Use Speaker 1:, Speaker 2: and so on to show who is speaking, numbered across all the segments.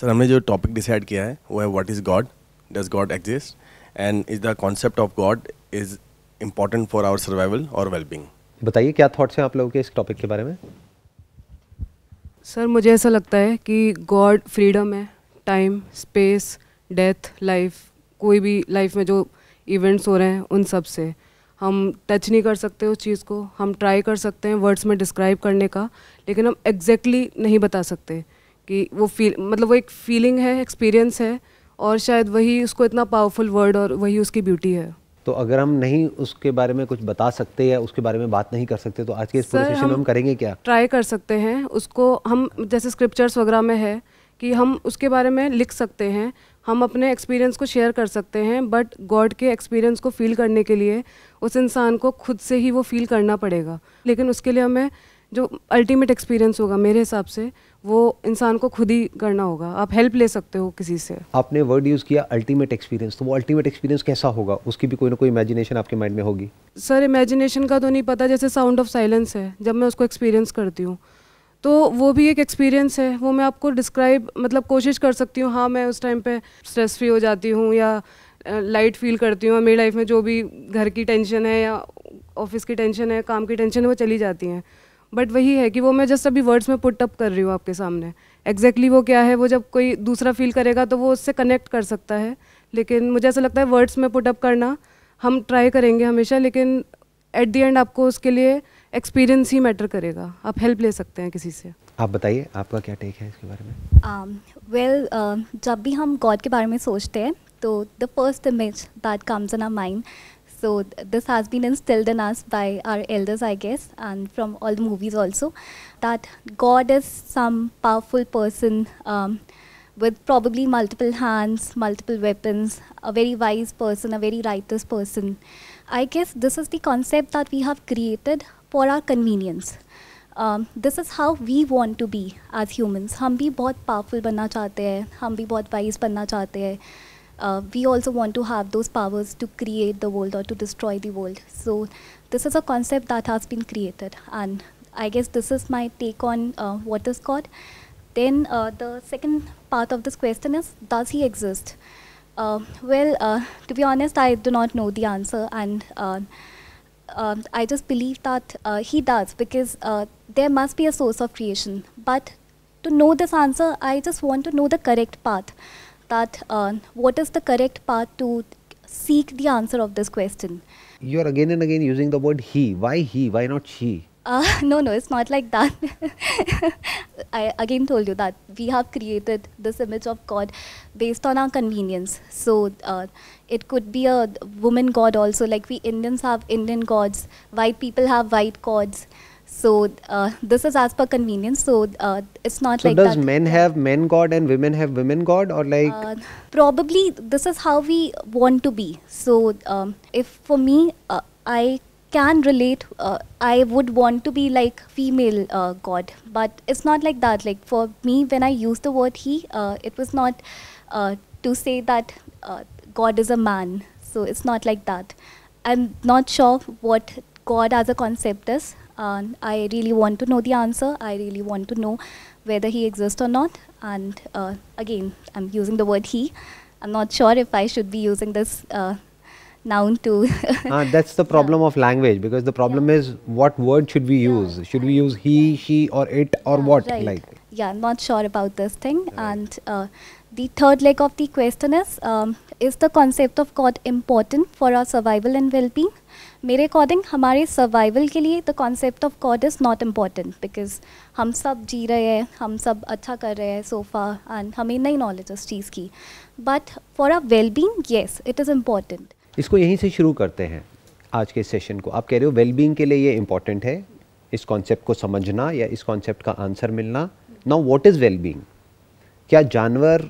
Speaker 1: Sir हमने जो topic decide किया है वो है what is God does God exist and is the concept of God is important for our survival और वेलबींग
Speaker 2: बताइए क्या थाट्स हैं आप लोगों के इस टॉपिक के बारे में
Speaker 3: सर मुझे ऐसा लगता है कि गॉड फ्रीडम है टाइम स्पेस डेथ लाइफ कोई भी लाइफ में जो इवेंट्स हो रहे हैं उन सब से हम टच नहीं कर सकते उस चीज़ को हम ट्राई कर सकते हैं वर्ड्स में डिस्क्राइब करने का लेकिन हम एग्जैक्टली exactly नहीं बता सकते कि वो फील मतलब वो एक फीलिंग है एक्सपीरियंस है और शायद वही उसको इतना पावरफुल वर्ड और वही उसकी ब्यूटी है
Speaker 2: तो अगर हम नहीं उसके बारे में कुछ बता सकते या उसके बारे में बात नहीं कर सकते तो आज के इस पूरे सेशन में हम करेंगे क्या
Speaker 3: ट्राई कर सकते हैं उसको हम जैसे स्क्रिप्चर्स वगैरह में है कि हम उसके बारे में लिख सकते हैं हम अपने एक्सपीरियंस को शेयर कर सकते हैं बट गॉड के एक्सपीरियंस को फील करने के लिए उस इंसान को खुद से ही वो फील करना पड़ेगा लेकिन उसके लिए हमें जो अल्टीमेट एक्सपीरियंस होगा मेरे हिसाब से वो इंसान को खुद ही करना होगा आप हेल्प ले सकते हो किसी से
Speaker 2: आपने वर्ड यूज़ किया अल्टीमेट एक्सपीरियंस तो वो अल्टीमेट एक्सपीरियंस कैसा होगा उसकी भी कोई ना कोई इमेजिनेशन आपके माइंड में होगी
Speaker 3: सर इमेजिनेशन का तो नहीं पता जैसे साउंड ऑफ साइलेंस है जब मैं उसको एक्सपीरियंस करती हूँ तो वो भी एक एक्सपीरियंस है वो मैं आपको डिस्क्राइब मतलब कोशिश कर सकती हूँ हाँ मैं उस टाइम पर स्ट्रेस फ्री हो जाती हूँ या लाइट फील करती हूँ मेरी लाइफ में जो भी घर की टेंशन है या ऑफिस की टेंशन है काम की टेंशन है वो चली जाती हैं बट वही है कि वो मैं जस्ट अभी वर्ड्स में पुट अप कर रही हूँ आपके सामने एग्जैक्टली exactly वो क्या है वो जब कोई दूसरा फील करेगा तो वो उससे कनेक्ट कर सकता है लेकिन मुझे ऐसा लगता है वर्ड्स में पुट अप करना हम ट्राई करेंगे हमेशा लेकिन एट दी एंड आपको उसके लिए एक्सपीरियंस ही
Speaker 4: मैटर करेगा आप हेल्प ले सकते हैं किसी से
Speaker 2: आप बताइए आपका क्या टेक है इसके बारे
Speaker 4: में वेल um, well, uh, जब भी हम गॉड के बारे में सोचते हैं तो the first image that comes in our mind So th this has been instilled in us by our elders, I guess, and from all the movies also, that God is some powerful person um, with probably multiple hands, multiple weapons, a very wise person, a very righteous person. I guess this is the concept that we have created for our convenience. Um, is how we want to be as humans. हम भी बहुत powerful बनना चाहते हैं हम भी बहुत wise बनना चाहते हैं uh, we also want to have those powers to create the world or to destroy the world. So this is a concept that has been created, and I guess this is my take on uh, what is God. Then uh, the second part of this question is, does he exist? Uh, well, uh, to be honest, I do not know the answer, and uh, um, I just believe that he does because there must be a source of creation. But to know this answer, I just want to know the correct path that uh, what is the correct path to seek the answer of this question.
Speaker 2: You are again and again using the word he. Why he? Why not she?
Speaker 4: Uh, no, no, it's not like that. I again told you that we have created this image of God based on our convenience. So uh, it could be a woman God also, like we Indians have Indian gods, white people have white gods. So uh, this is as per convenience. So uh, it's not so like. So does that
Speaker 2: men have men god and women have women god or like? Uh,
Speaker 4: probably this is how we want to be. So um, if for me, uh, I can relate. Uh, I would want to be like female uh, god, but it's not like that. Like for me, when I use the word he, it was not to say that God is a man. So it's not like that. I'm not sure what God as a concept is I really want to know the answer. I really want to know whether he exists or not. And uh, again, I'm using the word he. I'm not sure if I should be using this uh, noun to. Ah,
Speaker 2: that's the problem yeah. of language because the problem yeah. is what word should we use? Yeah. Should we use he, she, or it, or what? Right. Like.
Speaker 4: Yeah, I'm not sure about this thing. Right. And uh, the third leg of the question is: um, Is the concept of God important for our survival and well-being? मेरे according हमारे survival के लिए the concept of God is not important because हम सब जी रहे हैं हम सब अच्छा कर रहे हैं सोफ़ा एंड हमें नई नॉलेज उस चीज़ की but for a being yes it is important
Speaker 2: इसको यहीं से शुरू करते हैं आज के सेशन को आप कह रहे हो वेल बींग के लिए ये इम्पॉर्टेंट है इस कॉन्सेप्ट को समझना या इस कॉन्सेप्ट का आंसर मिलना now what is well being क्या जानवर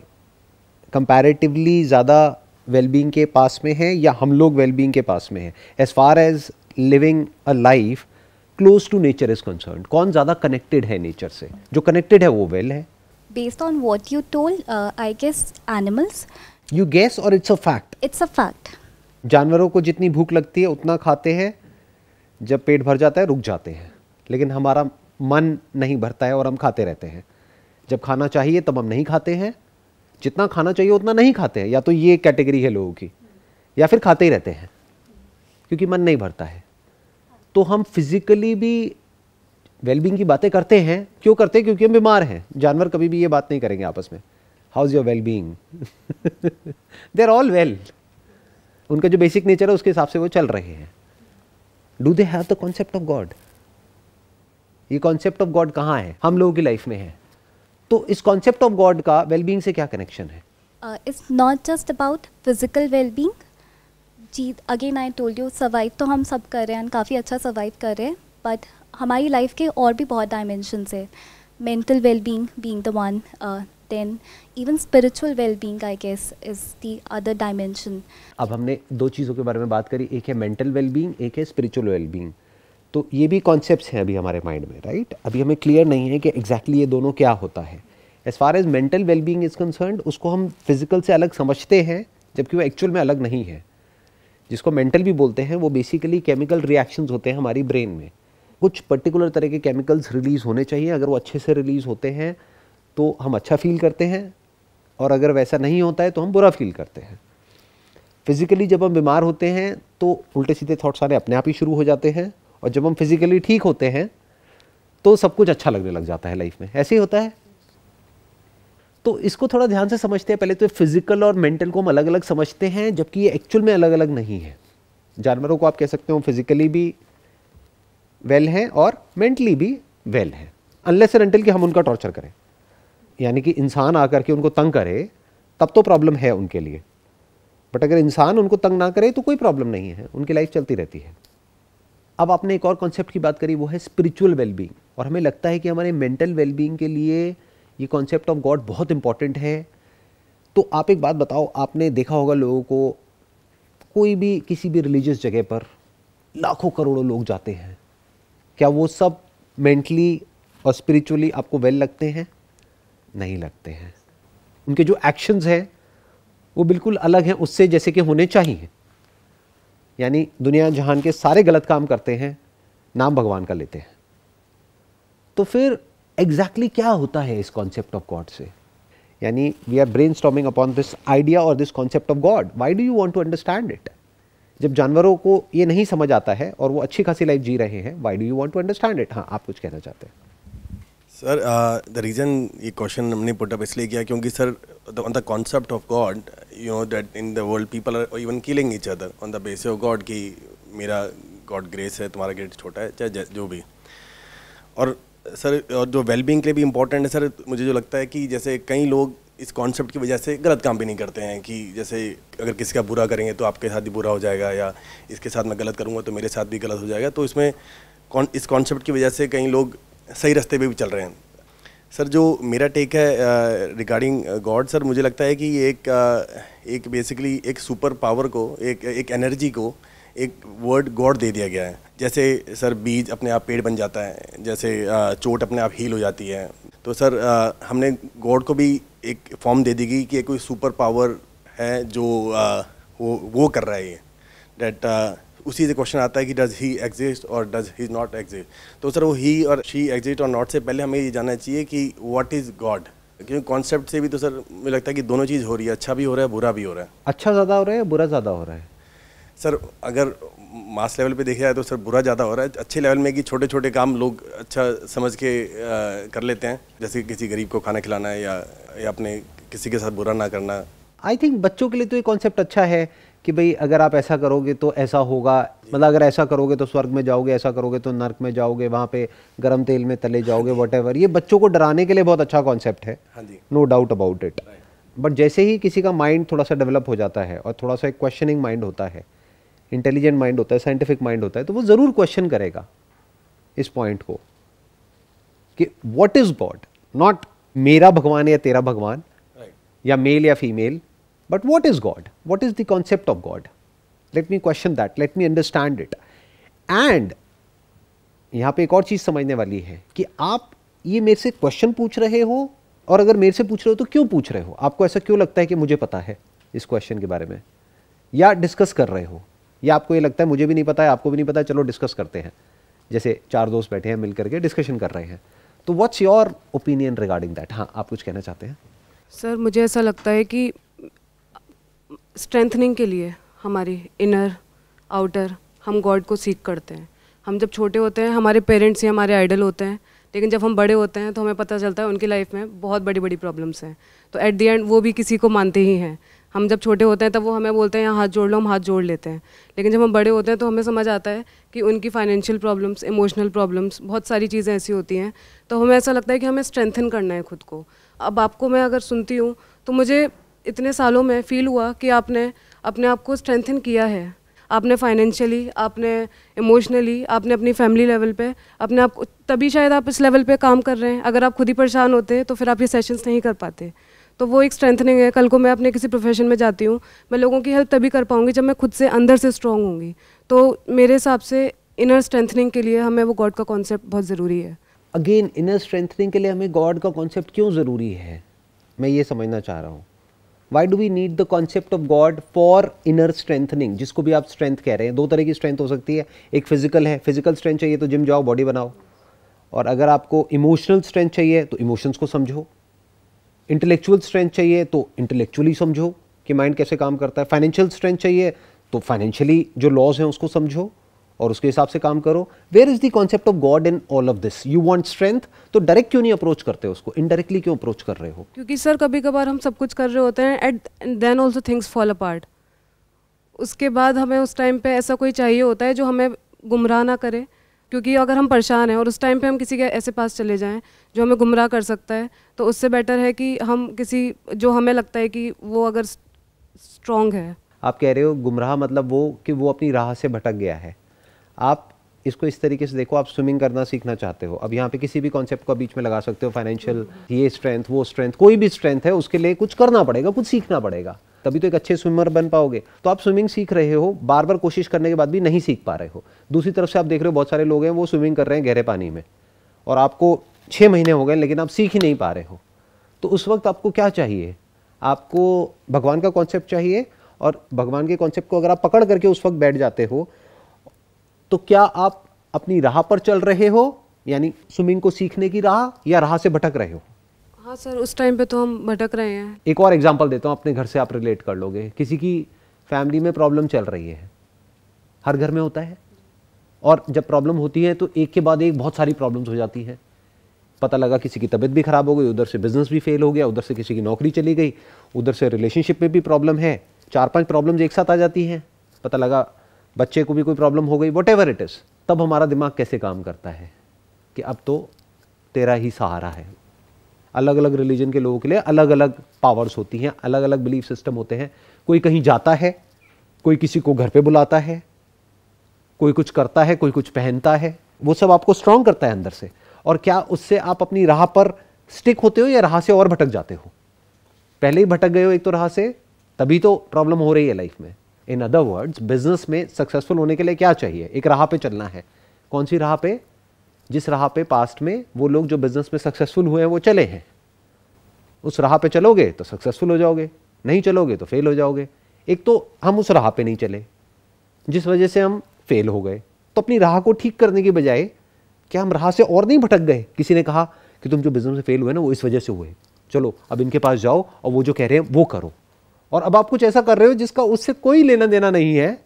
Speaker 2: कंपैरेटिवली ज़्यादा वेलबींग के पास में है या हम लोग वेलबींग के पास में है as far as living a life close to nature is concern कौन ज़्यादा कनेक्टेड है नेचर से जो कनेक्टेड है वो वेल है
Speaker 4: based on what you told, I guess animals
Speaker 2: you guess और it's a fact
Speaker 4: it's a fact
Speaker 2: जानवरों को जितनी भूख लगती है उतना खाते हैं जब पेट भर जाता है रुक जाते हैं लेकिन हमारा मन नहीं भरता है और हम खाते रहते हैं जब खाना चाहिए तब हम नहीं खाते हैं जितना खाना चाहिए उतना नहीं खाते हैं या तो ये कैटेगरी है लोगों की या फिर खाते ही रहते हैं क्योंकि मन नहीं भरता है तो हम फिजिकली भी वेलबींग की बातें करते हैं क्यों करते हैं क्योंकि हम बीमार हैं जानवर कभी भी ये बात नहीं करेंगे आपस में how is your wellbeing they are all well उनका जो बेसिक नेचर है उसके हिसाब से वो चल रहे हैं do they have the concept of God ये कॉन्सेप्ट ऑफ गॉड कहाँ है हम लोगों की लाइफ में है तो इस कॉन्सेप्ट ऑफ गॉड का वेलबींग से क्या कनेक्शन है
Speaker 4: it's not just about physical wellbeing जी again I told you survive तो हम सब कर रहे हैं काफ़ी अच्छा सर्वाइव कर रहे हैं बट हमारी लाइफ के और भी बहुत डायमेंशन है mental wellbeing being the one then even then wellbeing I guess is the other dimension
Speaker 2: अब हमने दो चीज़ों के बारे में बात करी एक है मेंटल वेलबींग एक है spiritual well तो ये भी कॉन्सेप्ट हैं अभी हमारे माइंड में राइट अभी हमें क्लियर नहीं है कि एग्जैक्टली exactly ये दोनों क्या होता है as far as mental wellbeing is concern उसको हम फिजिकल से अलग समझते हैं जबकि वो एक्चुअल में अलग नहीं है जिसको मेंटल भी बोलते हैं वो बेसिकली केमिकल रिएक्शंस होते हैं हमारी ब्रेन में कुछ पर्टिकुलर तरह के केमिकल्स रिलीज़ होने चाहिए अगर वो अच्छे से रिलीज़ होते हैं तो हम अच्छा फील करते हैं और अगर वैसा नहीं होता है तो हम बुरा फील करते हैं फिज़िकली जब हम बीमार होते हैं तो उल्टे सीधे थाट्स आने अपने आप ही शुरू हो जाते हैं और जब हम फिजिकली ठीक होते हैं तो सब कुछ अच्छा लगने लग जाता है लाइफ में ऐसे ही होता है तो इसको थोड़ा ध्यान से समझते हैं पहले तो फिजिकल और मेंटल को हम अलग अलग समझते हैं जबकि ये एक्चुअल में अलग अलग नहीं है जानवरों को आप कह सकते हो फिजिकली भी वेल हैं और मेंटली भी वेल हैं अनलेस एंड एंटल कि हम उनका टॉर्चर करें यानी कि इंसान आकर के उनको तंग करे तब तो प्रॉब्लम है उनके लिए बट अगर इंसान उनको तंग ना करे तो कोई प्रॉब्लम नहीं है उनकी लाइफ चलती रहती है अब आपने एक और कॉन्सेप्ट की बात करी वो है स्पिरिचुअल वेलबींग और हमें लगता है कि हमारे मेंटल वेलबींग के लिए ये कॉन्सेप्ट ऑफ गॉड बहुत इंपॉर्टेंट है तो आप एक बात बताओ आपने देखा होगा लोगों को कोई भी किसी भी रिलीजियस जगह पर लाखों करोड़ों लोग जाते हैं क्या वो सब मेंटली और स्पिरिचुअली आपको वेल लगते हैं नहीं लगते हैं उनके जो एक्शंस हैं वो बिल्कुल अलग हैं उससे जैसे कि होने चाहिए यानी दुनिया जहान के सारे गलत काम करते हैं नाम भगवान का लेते हैं तो फिर एग्जैक्टली exactly क्या होता है इस कॉन्सेप्ट ऑफ गॉड से यानी we are brainstorming upon this idea और this concept of God why do you want to understand it जब जानवरों को ये नहीं समझ आता है और वो अच्छी खासी लाइफ जी रहे हैं why do you want to understand it हाँ आप कुछ कहना चाहते हैं
Speaker 1: सर द रीज़न ये क्वेश्चन हमने पुटअप इसलिए किया क्योंकि sir on the concept of God you know that in the world people are even killing each other on the base of God कि मेरा गॉड ग्रेस है तुम्हारा ग्रेट छोटा है चाहे जो भी और सर और जो वेलबींग के लिए भी इम्पोर्टेंट है सर मुझे जो लगता है कि जैसे कई लोग इस कॉन्सेप्ट की वजह से गलत काम भी नहीं करते हैं कि जैसे अगर किसी का बुरा करेंगे तो आपके साथ भी बुरा हो जाएगा या इसके साथ मैं गलत करूँगा तो मेरे साथ भी गलत हो जाएगा तो इसमें कौन इस कॉन्सेप्ट की वजह से कई लोग सही रास्ते पे भी चल रहे हैं सर जो मेरा टेक है रिगार्डिंग गॉड सर मुझे लगता है कि एक एक बेसिकली एक सुपर पावर को एक एक एनर्जी को एक वर्ड गॉड दे दिया गया है जैसे सर बीज अपने आप पेड़ बन जाता है जैसे चोट अपने आप हील हो जाती है तो सर हमने गॉड को भी एक फॉर्म दे दी गई कि कोई सुपर पावर है जो वो वो कर रहा है ये डेट उसी से क्वेश्चन आता है कि डज ही एग्जिस्ट और डज ही नॉट एग्जिस्ट तो सर वो ही और शी एग्जिस्ट और नॉट से पहले हमें ये जानना चाहिए कि वट इज़ गॉड क्योंकि कॉन्सेप्ट से भी तो सर मुझे लगता है कि दोनों चीज़ हो रही है अच्छा भी हो रहा है बुरा भी हो रहा है
Speaker 2: अच्छा ज़्यादा हो रहा है बुरा ज़्यादा हो रहा है
Speaker 1: सर अगर मास लेवल पे देखा जाए तो सर बुरा ज़्यादा हो रहा है अच्छे लेवल में कि छोटे छोटे काम लोग अच्छा समझ के आ, कर लेते हैं जैसे किसी गरीब को खाना खिलाना या, या अपने किसी के साथ बुरा ना करना
Speaker 2: आई थिंक बच्चों के लिए तो ये कॉन्सेप्ट अच्छा है कि भाई अगर आप ऐसा करोगे तो ऐसा होगा मतलब अगर ऐसा करोगे तो स्वर्ग में जाओगे ऐसा करोगे तो नर्क में जाओगे वहाँ पे गर्म तेल में तले जाओगे वट हाँ ये बच्चों को डराने के लिए बहुत अच्छा कॉन्सेप्ट है no doubt about it but जैसे ही किसी का माइंड थोड़ा सा डेवलप हो जाता है और थोड़ा सा एक क्वेश्चनिंग माइंड होता है इंटेलिजेंट माइंड होता है साइंटिफिक माइंड होता है तो वो ज़रूर क्वेश्चन करेगा इस पॉइंट को कि वॉट इज़ गॉड नॉट मेरा भगवान या तेरा भगवान right. या मेल या female But what is God? What is the concept of God? Let me question that, let me understand it. And यहाँ पे एक और चीज़ समझने वाली है कि आप ये मेरे से क्वेश्चन पूछ रहे हो और अगर मेरे से पूछ रहे हो तो क्यों पूछ रहे हो आपको ऐसा क्यों लगता है कि मुझे पता है इस क्वेश्चन के बारे में या डिस्कस कर रहे हो या आपको ये लगता है मुझे भी नहीं पता है आपको भी नहीं पता है चलो डिस्कस करते हैं जैसे चार दोस्त बैठे हैं मिल करके डिस्कशन कर रहे हैं तो what's your opinion regarding that हाँ आप कुछ कहना चाहते हैं
Speaker 3: सर मुझे ऐसा लगता है कि स्ट्रेंथनिंग के लिए हमारी इनर आउटर हम गॉड को सीख करते हैं हम जब छोटे होते हैं हमारे पेरेंट्स ही हमारे आइडल होते हैं लेकिन जब हम बड़े होते हैं तो हमें पता चलता है उनकी लाइफ में बहुत बड़ी बड़ी प्रॉब्लम्स हैं तो एट दी एंड वो भी किसी को मानते ही हैं हम जब छोटे होते हैं तब वो हमें बोलते हैं यहाँ हाथ जोड़ लो हम हाथ जोड़ लेते हैं लेकिन जब हम बड़े होते हैं तो हमें समझ आता है कि उनकी फाइनेंशियल प्रॉब्लम्स इमोशनल प्रॉब्लम्स बहुत सारी चीज़ें ऐसी होती हैं तो हमें ऐसा लगता है कि हमें स्ट्रेंथन करना है खुद को अब आपको मैं अगर सुनती हूँ तो मुझे इतने सालों में फील हुआ कि आपने अपने आप को स्ट्रेंथन किया है आपने फाइनेंशियली आपने इमोशनली आपने अपनी फैमिली लेवल पे अपने आप तभी शायद आप इस लेवल पे काम कर रहे हैं अगर आप खुद ही परेशान होते तो फिर आप ये सेशंस नहीं कर पाते तो वो एक स्ट्रेंथनिंग है कल को मैं अपने किसी प्रोफेशन में जाती हूँ मैं लोगों की हेल्प तभी कर पाऊँगी जब मैं खुद से अंदर से स्ट्रॉन्ग होंगी तो मेरे हिसाब से इनर स्ट्रेंथनिंग के लिए हमें वो गॉड का कॉन्सेप्ट बहुत ज़रूरी है अगेन इनर स्ट्रेंथनिंग के लिए हमें गॉड का कॉन्सेप्ट क्यों ज़रूरी है मैं ये समझना चाह
Speaker 2: रहा हूँ why do we need the concept of God for inner strengthening जिसको भी आप स्ट्रेंथ कह रहे हैं दो तरह की स्ट्रेंथ हो सकती है एक फिजिकल है फिजिकल स्ट्रेंथ चाहिए तो जिम जाओ बॉडी बनाओ और अगर आपको इमोशनल स्ट्रेंथ चाहिए तो इमोशंस को समझो इंटेलेक्चुअल स्ट्रेंथ चाहिए तो इंटेलेक्चुअली समझो कि माइंड कैसे काम करता है फाइनेंशियल स्ट्रेंथ चाहिए तो फाइनेंशियली जो लॉज हैं उसको समझो और उसके हिसाब से काम करो where is the concept of God in all of this you want strength तो डायरेक्ट क्यों नहीं अप्रोच करते उसको इनडायरेक्टली क्यों अप्रोच कर रहे हो
Speaker 3: क्योंकि सर कभी कभार हम सब कुछ कर रहे होते हैं at then also things fall apart उसके बाद हमें उस टाइम पे ऐसा कोई चाहिए होता है जो हमें गुमराह ना करे क्योंकि अगर हम परेशान हैं और उस टाइम पे हम किसी के ऐसे पास चले जाएं जो हमें गुमराह कर सकता है तो उससे बेटर है कि हम किसी जो हमें लगता है कि वो अगर स्ट्रॉन्ग है
Speaker 2: आप कह रहे हो गुमराह मतलब वो कि वो अपनी राह से भटक गया है आप इसको इस तरीके से देखो आप स्विमिंग करना सीखना चाहते हो अब यहाँ पे किसी भी कॉन्सेप्ट को बीच में लगा सकते हो फाइनेंशियल ये स्ट्रेंथ वो स्ट्रेंथ कोई भी स्ट्रेंथ है उसके लिए कुछ करना पड़ेगा कुछ सीखना पड़ेगा तभी तो एक अच्छे स्विमर बन पाओगे तो आप स्विमिंग सीख रहे हो बार बार कोशिश करने के बाद भी नहीं सीख पा रहे हो दूसरी तरफ से आप देख रहे हो बहुत सारे लोग हैं वो स्विमिंग कर रहे हैं गहरे पानी में और आपको छः महीने हो गए लेकिन आप सीख ही नहीं पा रहे हो तो उस वक्त आपको क्या चाहिए आपको भगवान का कॉन्सेप्ट चाहिए और भगवान के कॉन्सेप्ट को अगर आप पकड़ करके उस वक्त बैठ जाते हो तो क्या आप अपनी राह पर चल रहे हो यानी स्विमिंग को सीखने की राह या राह से भटक रहे हो
Speaker 3: हाँ सर उस टाइम पे तो हम भटक रहे हैं
Speaker 2: एक और एग्जांपल देता हूँ अपने घर से आप रिलेट कर लोगे किसी की फैमिली में प्रॉब्लम चल रही है हर घर में होता है और जब प्रॉब्लम होती है तो एक के बाद एक बहुत सारी प्रॉब्लम्स हो जाती है पता लगा किसी की तबीयत भी खराब हो गई उधर से बिजनेस भी फेल हो गया उधर से किसी की नौकरी चली गई उधर से रिलेशनशिप में भी प्रॉब्लम है चार पांच प्रॉब्लम्स एक साथ आ जाती हैं पता लगा बच्चे को भी कोई प्रॉब्लम हो गई वट एवर इट इज़ तब हमारा दिमाग कैसे काम करता है कि अब तो तेरा ही सहारा है अलग अलग रिलीजन के लोगों के लिए अलग अलग पावर्स होती हैं अलग अलग बिलीफ सिस्टम होते हैं कोई कहीं जाता है कोई किसी को घर पे बुलाता है कोई कुछ करता है कोई कुछ पहनता है वो सब आपको स्ट्रांग करता है अंदर से और क्या उससे आप अपनी राह पर स्टिक होते हो या राह से और भटक जाते हो पहले ही भटक गए हो एक तो राह से तभी तो प्रॉब्लम हो रही है लाइफ में इन अदर वर्ड्स बिजनेस में सक्सेसफुल होने के लिए क्या चाहिए एक राह पे चलना है कौन सी राह पे जिस राह पे पास्ट में वो लोग जो बिजनेस में सक्सेसफुल हुए हैं वो चले हैं उस राह पे चलोगे तो सक्सेसफुल हो जाओगे नहीं चलोगे तो फेल हो जाओगे एक तो हम उस राह पे नहीं चले जिस वजह से हम फेल हो गए तो अपनी राह को ठीक करने के बजाय क्या हम राह से और नहीं भटक गए किसी ने कहा कि तुम जो बिजनेस में फेल हुए ना वो इस वजह से हुए चलो अब इनके पास जाओ और वो जो कह रहे हैं वो करो और अब आप कुछ ऐसा कर रहे हो जिसका उससे कोई लेना देना नहीं है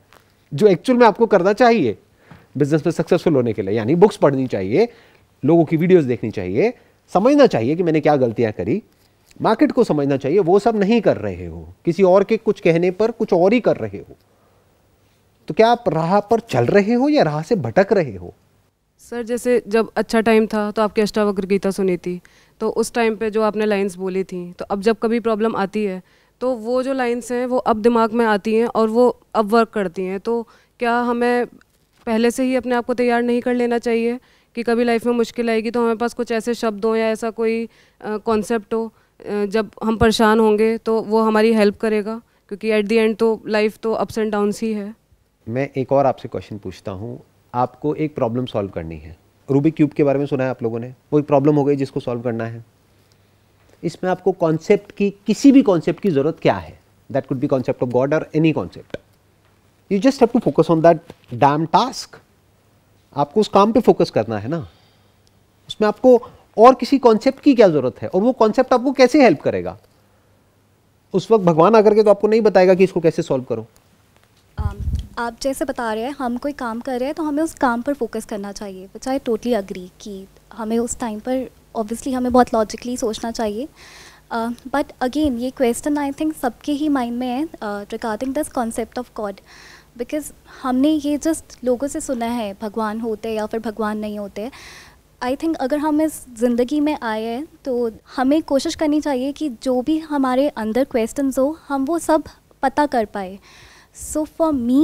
Speaker 2: जो एक्चुअल में आपको करना चाहिए बिजनेस में सक्सेसफुल होने के लिए यानी बुक्स पढ़नी चाहिए लोगों की वीडियोस देखनी चाहिए समझना चाहिए कि मैंने क्या गलतियां करी मार्केट को समझना चाहिए वो सब नहीं कर रहे हो किसी और के कुछ कहने पर कुछ और ही कर रहे हो तो क्या आप राह पर चल रहे हो या राह से भटक रहे हो
Speaker 3: सर जैसे जब अच्छा टाइम था तो आपकी अष्टावक्र गीता सुनी थी तो उस टाइम पे जो आपने लाइंस बोली थी तो अब जब कभी प्रॉब्लम आती है तो वो जो लाइन्स हैं वो अब दिमाग में आती हैं और वो अब वर्क करती हैं तो क्या हमें पहले से ही अपने आप को तैयार नहीं कर लेना चाहिए कि कभी लाइफ में मुश्किल आएगी तो हमारे पास कुछ ऐसे शब्द हों या ऐसा कोई कॉन्सेप्ट हो जब हम परेशान होंगे तो वो हमारी हेल्प करेगा क्योंकि एट दी एंड तो लाइफ तो अप्स एंड डाउन्स ही है
Speaker 2: मैं एक और आपसे क्वेश्चन पूछता हूँ आपको एक प्रॉब्लम सॉल्व करनी है रूबी क्यूब के बारे में सुना है आप लोगों ने वो एक प्रॉब्लम हो गई जिसको सॉल्व करना है इसमें आपको कॉन्सेप्ट की किसी भी कॉन्सेप्ट की ज़रूरत क्या है that could be concept of God और any concept you just have to focus on that damn task आपको उस काम पे फोकस करना है ना उसमें आपको और किसी कॉन्सेप्ट की क्या ज़रूरत है और वो कॉन्सेप्ट आपको कैसे हेल्प करेगा उस वक्त भगवान आकर के तो आपको नहीं बताएगा कि इसको कैसे सॉल्व करो
Speaker 4: um, आप जैसे बता रहे हैं हम कोई काम कर रहे हैं तो हमें उस काम पर फोकस करना चाहिए बट आई टोटली अग्री कि हमें उस टाइम पर ऑब्वियसली हमें बहुत लॉजिकली सोचना चाहिए बट अगेन ये क्वेश्चन आई थिंक सबके ही माइंड में है regarding this concept of God because हमने ये जस्ट लोगों से सुना है भगवान होते या फिर भगवान नहीं होते आई थिंक अगर हम इस ज़िंदगी में आए हैं तो हमें कोशिश करनी चाहिए कि जो भी हमारे अंदर क्वेश्चन हो हम वो सब पता कर पाए सो फॉर मी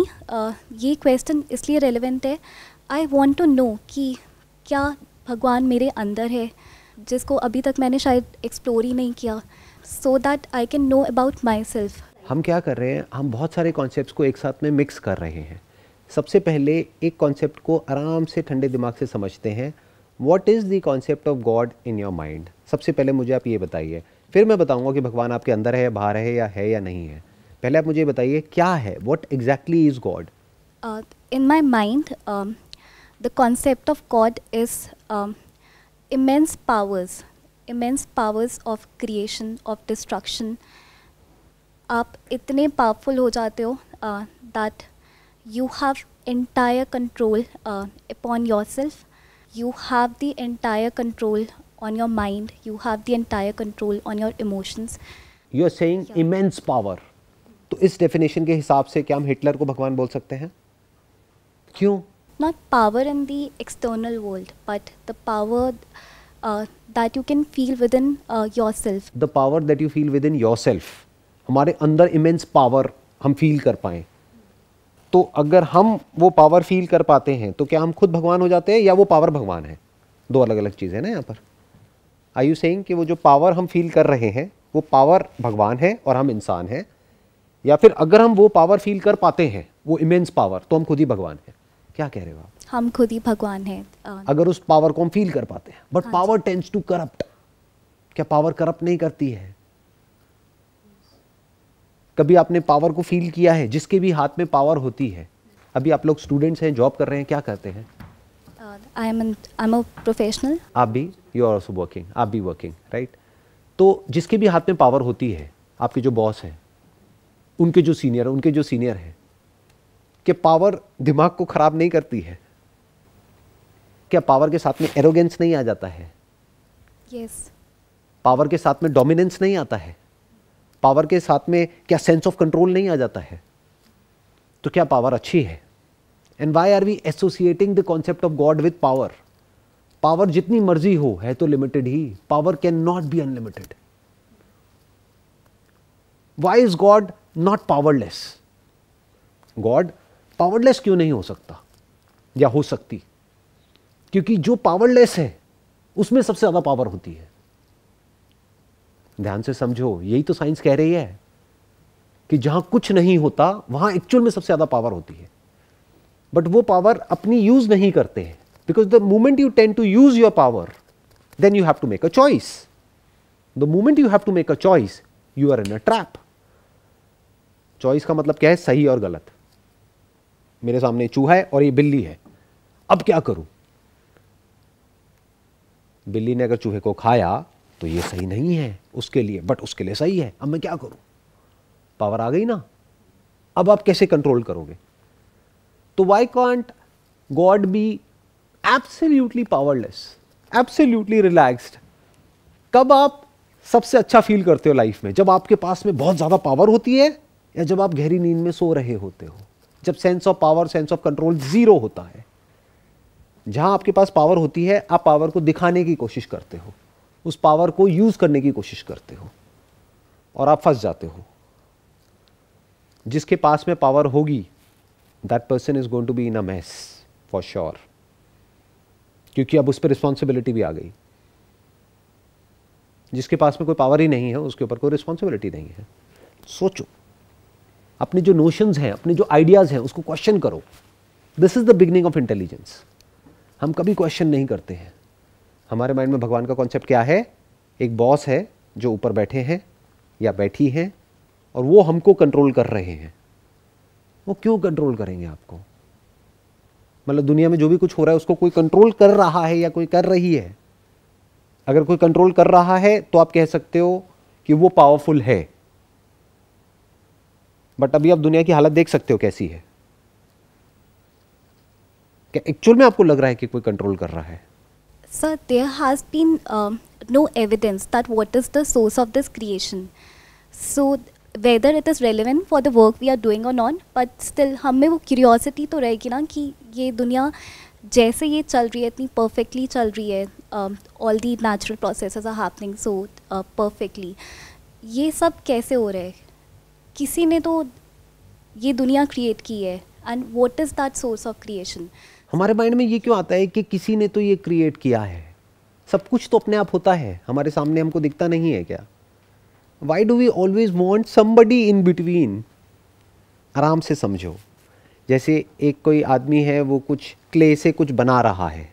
Speaker 4: ये क्वेश्चन इसलिए रेलिवेंट है आई वॉन्ट टू नो कि क्या भगवान मेरे अंदर है जिसको अभी तक मैंने शायद एक्सप्लोर ही नहीं किया so that I can know about myself
Speaker 2: हम क्या कर रहे हैं हम बहुत सारे कॉन्सेप्ट को एक साथ में मिक्स कर रहे हैं सबसे पहले एक कॉन्सेप्ट को आराम से ठंडे दिमाग से समझते हैं what is the concept of God in your mind सबसे पहले मुझे आप ये बताइए फिर मैं बताऊंगा कि भगवान आपके अंदर है बाहर है या है या नहीं है पहले आप मुझे बताइए क्या है what exactly is God
Speaker 4: in my mind the concept of God is immense powers, immense powers of creation, of destruction. आप इतने powerful हो जाते हो uh, that you have entire control uh, upon yourself. You have the entire control on your mind. You have the entire control on your emotions.
Speaker 2: You are saying yeah. immense power. तो इस definition के हिसाब से क्या हम Hitler को भगवान बोल सकते हैं क्यों
Speaker 4: not power in the external world, but the power uh, that you can feel within uh, yourself.
Speaker 2: The power that you feel within yourself. हमारे अंदर इमेंस पावर हम फील कर पाए तो अगर हम वो पावर फील कर पाते हैं तो क्या हम खुद भगवान हो जाते हैं या वो पावर भगवान है दो अलग अलग चीज़ें ना यहाँ पर आई यू सेइंग कि वो जो पावर हम फील कर रहे हैं वो पावर भगवान है और हम इंसान हैं या फिर अगर हम वो पावर फील कर पाते हैं वो इमेंस पावर तो हम खुद ही भगवान हैं क्या कह रहे हो आप
Speaker 4: हम खुद ही भगवान हैं
Speaker 2: अगर उस पावर को हम फील कर पाते हैं but power tends to corrupt क्या पावर करप्ट नहीं करती है कभी आपने पावर को फील किया है जिसके भी हाथ में पावर होती है अभी आप लोग स्टूडेंट्स हैं जॉब कर रहे हैं क्या करते हैं
Speaker 4: I am I am a professional
Speaker 2: आप भी यू आर ऑल्सो वर्किंग आप भी वर्किंग राइट तो जिसके भी हाथ में पावर होती है आपके जो बॉस हैं उनके जो सीनियर उनके जो सीनियर हैं कि पावर दिमाग को खराब नहीं करती है क्या पावर के साथ में एरोगेंस नहीं आ जाता है yes. पावर के साथ में डोमिनेंस नहीं आता है पावर के साथ में क्या सेंस ऑफ कंट्रोल नहीं आ जाता है तो क्या पावर अच्छी है and why are we associating the concept of God with power power जितनी मर्जी हो है तो लिमिटेड ही power can not be unlimited why is God not powerless God powerless क्यों नहीं हो सकता या हो सकती क्योंकि जो पावरलेस है उसमें सबसे ज्यादा पावर होती है ध्यान से समझो यही तो साइंस कह रही है कि जहां कुछ नहीं होता वहां एक्चुअल में सबसे ज्यादा पावर होती है बट वो पावर अपनी यूज नहीं करते हैं because the moment you tend to use your power then you have to make a choice the moment you have to make a choice you are in a trap choice का मतलब क्या है सही और गलत मेरे सामने चूहा है और ये बिल्ली है अब क्या करूं बिल्ली ने अगर चूहे को खाया तो ये सही नहीं है उसके लिए बट उसके लिए सही है अब मैं क्या करूं पावर आ गई ना अब आप कैसे कंट्रोल करोगे तो why can't God be absolutely powerless absolutely relaxed कब आप सबसे अच्छा फील करते हो लाइफ में जब आपके पास में बहुत ज़्यादा पावर होती है या जब आप गहरी नींद में सो रहे होते हो जब sense of power sense of control zero होता है जहां आपके पास पावर होती है आप पावर को दिखाने की कोशिश करते हो उस पावर को यूज़ करने की कोशिश करते हो और आप फंस जाते हो जिसके पास में पावर होगी that person is going to be in a mess for sure क्योंकि अब उस पर रिस्पॉन्सिबिलिटी भी आ गई जिसके पास में कोई पावर ही नहीं है उसके ऊपर कोई रिस्पॉन्सिबिलिटी नहीं है सोचो अपने जो नोशंस हैं अपने जो आइडियाज़ हैं उसको क्वेश्चन करो this is the beginning of intelligence हम कभी क्वेश्चन नहीं करते हैं हमारे माइंड में भगवान का कॉन्सेप्ट क्या है एक बॉस है जो ऊपर बैठे हैं या बैठी हैं और वो हमको कंट्रोल कर रहे हैं वो क्यों कंट्रोल करेंगे आपको मतलब दुनिया में जो भी कुछ हो रहा है उसको कोई कंट्रोल कर रहा है या कोई कर रही है अगर कोई कंट्रोल कर रहा है तो आप कह सकते हो कि वो पावरफुल है बट अभी आप दुनिया की हालत देख सकते हो कैसी है क्या एक्चुअल में आपको लग रहा है कि कोई कंट्रोल कर रहा है
Speaker 4: sir there has been no evidence that what is the source of this creation so whether it is relevant for the work we are doing on on but still हमें वो क्यूरियासिटी तो रहेगी ना कि ये दुनिया जैसे ये चल रही है इतनी परफेक्टली चल रही है all the natural process are happening so perfectly ये सब कैसे हो रहे हैं किसी ने तो ये दुनिया क्रिएट की है and what is that source of creation
Speaker 2: हमारे माइंड में ये क्यों आता है कि किसी ने तो ये क्रिएट किया है सब कुछ तो अपने आप होता है हमारे सामने हमको दिखता नहीं है क्या why do we always want somebody in between आराम से समझो जैसे एक कोई आदमी है वो कुछ क्ले से कुछ बना रहा है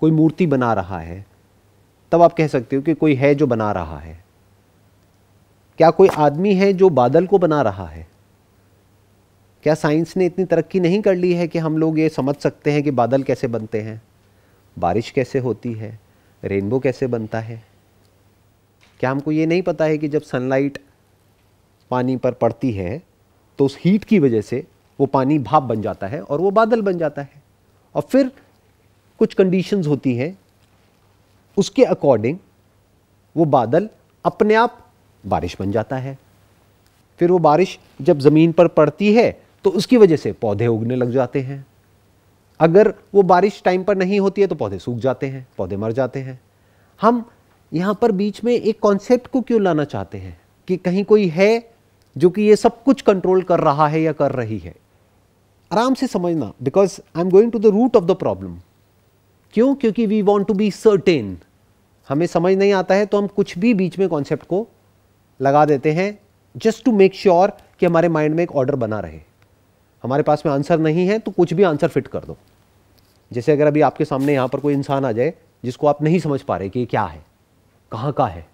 Speaker 2: कोई मूर्ति बना रहा है तब आप कह सकते हो कि कोई है जो बना रहा है क्या कोई आदमी है जो बादल को बना रहा है क्या साइंस ने इतनी तरक्की नहीं कर ली है कि हम लोग ये समझ सकते हैं कि बादल कैसे बनते हैं बारिश कैसे होती है रेनबो कैसे बनता है क्या हमको ये नहीं पता है कि जब सनलाइट पानी पर पड़ती है तो उस हीट की वजह से वो पानी भाप बन जाता है और वो बादल बन जाता है और फिर कुछ कंडीशंस होती हैं उसके अकॉर्डिंग वो बादल अपने आप बारिश बन जाता है फिर वो बारिश जब ज़मीन पर पड़ती है तो उसकी वजह से पौधे उगने लग जाते हैं अगर वो बारिश टाइम पर नहीं होती है तो पौधे सूख जाते हैं पौधे मर जाते हैं हम यहाँ पर बीच में एक कॉन्सेप्ट को क्यों लाना चाहते हैं कि कहीं कोई है जो कि ये सब कुछ कंट्रोल कर रहा है या कर रही है आराम से समझना because I am going to the root of the problem क्यों क्योंकि we want to be certain हमें समझ नहीं आता है तो हम कुछ भी बीच में कॉन्सेप्ट को लगा देते हैं जस्ट टू मेक श्योर कि हमारे माइंड में एक ऑर्डर बना रहे हमारे पास में आंसर नहीं है तो कुछ भी आंसर फिट कर दो जैसे अगर अभी आपके सामने यहाँ पर कोई इंसान आ जाए जिसको आप नहीं समझ पा रहे कि क्या है कहाँ का है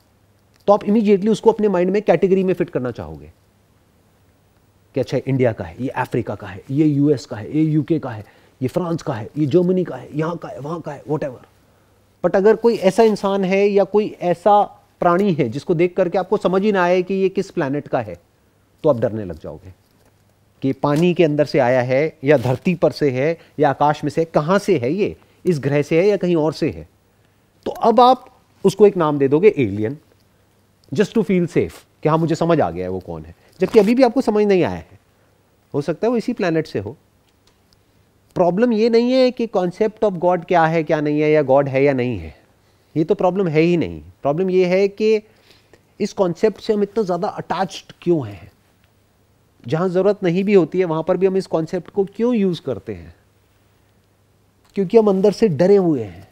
Speaker 2: तो आप इमीजिएटली उसको अपने माइंड में कैटेगरी में फिट करना चाहोगे कि अच्छा इंडिया का है ये अफ्रीका का है ये यूएस का है ये यूके का है ये फ्रांस का है ये जर्मनी का है यहाँ का है वहाँ का है वॉट बट अगर कोई ऐसा इंसान है या कोई ऐसा प्राणी है जिसको देख करके आपको समझ ही ना आए कि ये किस प्लानट का है तो आप डरने लग जाओगे कि पानी के अंदर से आया है या धरती पर से है या आकाश में से कहाँ से है ये इस ग्रह से है या कहीं और से है तो अब आप उसको एक नाम दे दोगे alien just to feel safe कि हाँ मुझे समझ आ गया है वो कौन है जबकि अभी भी आपको समझ नहीं आया है हो सकता है वो इसी प्लानट से हो प्रॉब्लम ये नहीं है कि कॉन्सेप्ट ऑफ गॉड क्या है क्या नहीं है या गॉड है या नहीं है ये तो प्रॉब्लम है ही नहीं प्रॉब्लम ये है कि इस कॉन्सेप्ट से हम इतना ज़्यादा अटैच्ड क्यों हैं जहाँ ज़रूरत नहीं भी होती है वहाँ पर भी हम इस कॉन्सेप्ट को क्यों यूज़ करते हैं क्योंकि हम अंदर से डरे हुए हैं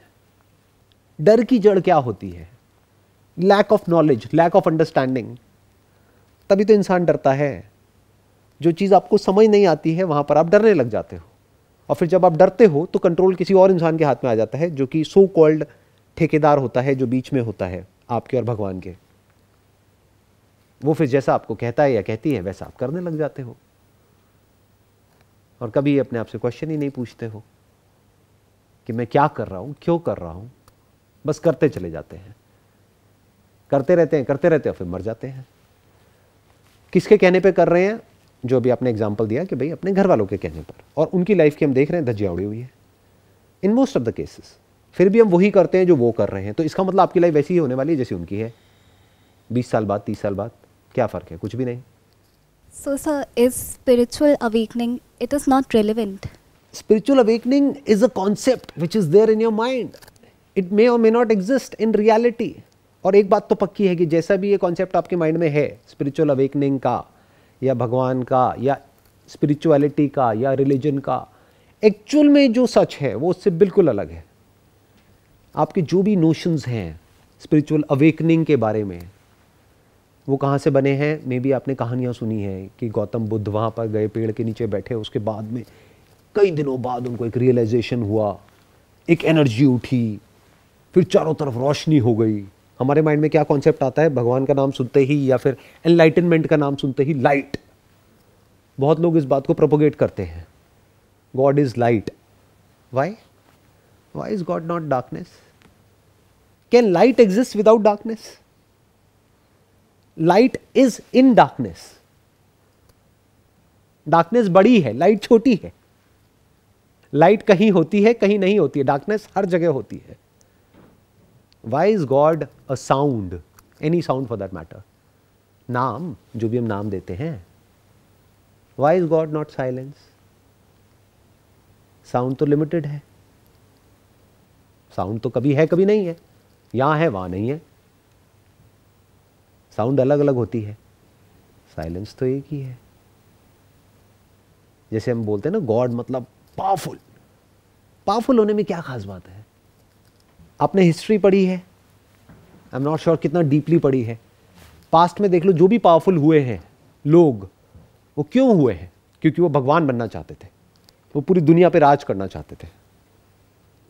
Speaker 2: डर की जड़ क्या होती है lack of knowledge lack of understanding तभी तो इंसान डरता है जो चीज़ आपको समझ नहीं आती है वहाँ पर आप डरने लग जाते हो और फिर जब आप डरते हो तो कंट्रोल किसी और इंसान के हाथ में आ जाता है जो कि सो कॉल्ड ठेकेदार होता है जो बीच में होता है आपके और भगवान के वो फिर जैसा आपको कहता है या कहती है वैसा आप करने लग जाते हो और कभी अपने आप से क्वेश्चन ही नहीं पूछते हो कि मैं क्या कर रहा हूं क्यों कर रहा हूं बस करते चले जाते हैं करते रहते हैं करते रहते हैं फिर मर जाते हैं किसके कहने पे कर रहे हैं जो अभी आपने एग्जाम्पल दिया कि भाई अपने घर वालों के कहने पर और उनकी लाइफ की हम देख रहे हैं धज्जिया उड़ी हुई है in most of the cases फिर भी हम वही करते हैं जो वो कर रहे हैं तो इसका मतलब आपकी लाइफ वैसी ही होने वाली है जैसी उनकी है बीस साल बाद तीस साल बाद क्या फ़र्क है कुछ भी नहीं
Speaker 4: so sir is spiritual awakening it is not relevant
Speaker 2: spiritual awakening is a concept which is there in your mind it may और may not exist in reality और एक बात तो पक्की है कि जैसा भी ये कॉन्सेप्ट आपके माइंड में है स्पिरिचुअल अवेकनिंग का या भगवान का या स्पिरिचुअलिटी का या रिलीजन का एक्चुअल में जो सच है वो उससे बिल्कुल अलग है आपके जो भी नोशंस हैं स्पिरिचुअल अवेकनिंग के बारे में वो कहाँ से बने हैं मे बी आपने कहानियाँ सुनी हैं कि गौतम बुद्ध वहाँ पर गए पेड़ के नीचे बैठे उसके बाद में कई दिनों बाद उनको एक रियलाइजेशन हुआ एक एनर्जी उठी फिर चारों तरफ रोशनी हो गई हमारे माइंड में क्या कॉन्सेप्ट आता है भगवान का नाम सुनते ही या फिर एनलाइटनमेंट का नाम सुनते ही लाइट बहुत लोग इस बात को प्रोपोगेट करते हैं God is light why why is God not darkness can light exist without darkness light is in darkness darkness बड़ी है लाइट छोटी है लाइट कहीं होती है कहीं नहीं होती है डार्कनेस हर जगह होती है why is God a sound any sound for that matter नाम जो भी हम नाम देते हैं why is God not silence sound तो लिमिटेड है साउंड तो कभी है कभी नहीं है यहाँ है वहाँ नहीं है साउंड अलग अलग होती है साइलेंस तो एक ही है जैसे हम बोलते हैं ना गॉड मतलब पावरफुल पावरफुल होने में क्या खास बात है आपने हिस्ट्री पढ़ी है आई एम नॉट श्योर कितना डीपली पढ़ी है पास्ट में देख लो जो भी पावरफुल हुए हैं लोग वो क्यों हुए हैं क्योंकि वो भगवान बनना चाहते थे वो पूरी दुनिया पे राज करना चाहते थे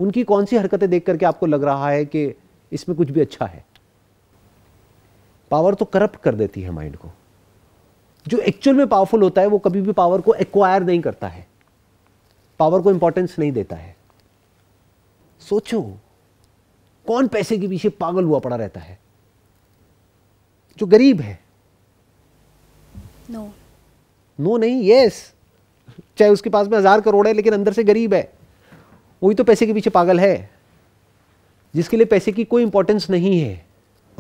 Speaker 2: उनकी कौन सी हरकतें देख करके आपको लग रहा है कि इसमें कुछ भी अच्छा है पावर तो करप्ट कर देती है माइंड को जो एक्चुअल में पावरफुल होता है वो कभी भी पावर को एक्वायर नहीं करता है पावर को इंपॉर्टेंस नहीं देता है सोचो कौन पैसे के पीछे पागल हुआ पड़ा रहता है जो गरीब है नो no. नो no, नहीं यस चाहे उसके पास में हजार करोड़ है लेकिन अंदर से गरीब है वही तो पैसे के पीछे पागल है जिसके लिए पैसे की कोई इंपॉर्टेंस नहीं है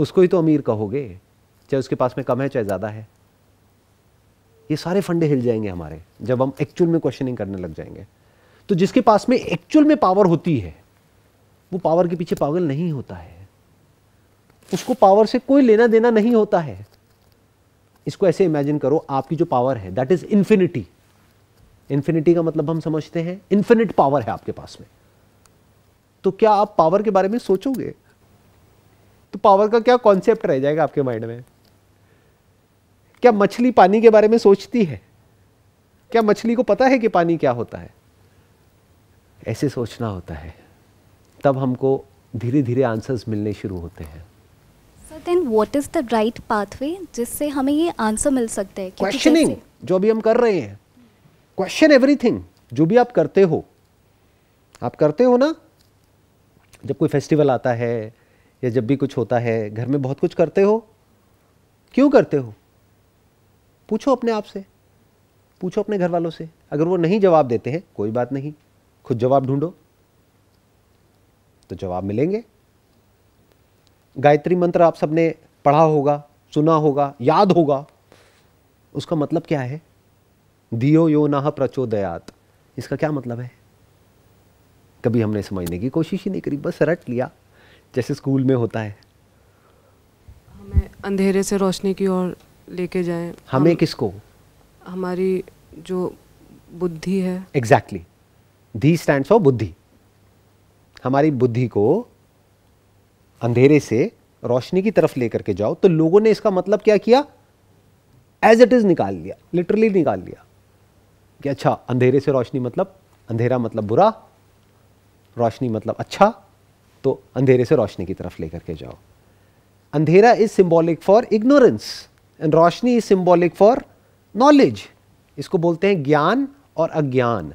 Speaker 2: उसको ही तो अमीर कहोगे चाहे उसके पास में कम है चाहे ज़्यादा है ये सारे फंडे हिल जाएंगे हमारे जब हम एक्चुअल में क्वेश्चनिंग करने लग जाएंगे तो जिसके पास में एक्चुअल में पावर होती है वो पावर के पीछे पागल नहीं होता है उसको पावर से कोई लेना देना नहीं होता है इसको ऐसे इमेजिन करो आपकी जो पावर है दैट इज इंफिनिटी इन्फिनिटी का मतलब हम समझते हैं इन्फिनिट पावर है आपके पास में तो क्या आप पावर के बारे में सोचोगे तो पावर का क्या कॉन्सेप्ट रह जाएगा आपके माइंड में क्या मछली पानी के बारे में सोचती है क्या मछली को पता है कि पानी क्या होता है ऐसे सोचना होता है तब हमको धीरे धीरे आंसर्स मिलने शुरू होते हैं
Speaker 4: sir then what is the right pathway जिससे हमें ये आंसर मिल सकते हैं क्वेश्चनिंग
Speaker 2: जो अभी हम कर रहे हैं क्वेश्चन एवरीथिंग जो भी आप करते हो आप करते हो ना जब कोई फेस्टिवल आता है या जब भी कुछ होता है घर में बहुत कुछ करते हो क्यों करते हो पूछो अपने आप से पूछो अपने घर वालों से अगर वो नहीं जवाब देते हैं कोई बात नहीं खुद जवाब ढूंढो तो जवाब मिलेंगे गायत्री मंत्र आप सबने पढ़ा होगा सुना होगा याद होगा उसका मतलब क्या है दियो यो नाह प्रचोदयात इसका क्या मतलब है कभी हमने समझने की कोशिश ही नहीं करी बस रट लिया जैसे स्कूल में होता है
Speaker 3: हमें अंधेरे से रोशनी की ओर लेके जाए हमें हम, किसको हमारी जो बुद्धि है
Speaker 2: एग्जैक्टली धी स्टैंड फॉर बुद्धि हमारी बुद्धि को अंधेरे से रोशनी की तरफ लेकर के जाओ तो लोगों ने इसका मतलब क्या किया एज इट इज निकाल लिया लिटरली निकाल लिया कि अच्छा अंधेरे से रोशनी मतलब अंधेरा मतलब बुरा रोशनी मतलब अच्छा तो अंधेरे से रोशनी की तरफ लेकर के जाओ अंधेरा is symbolic for ignorance and रोशनी इज सिंबॉलिक फॉर नॉलेज इसको बोलते हैं ज्ञान और अज्ञान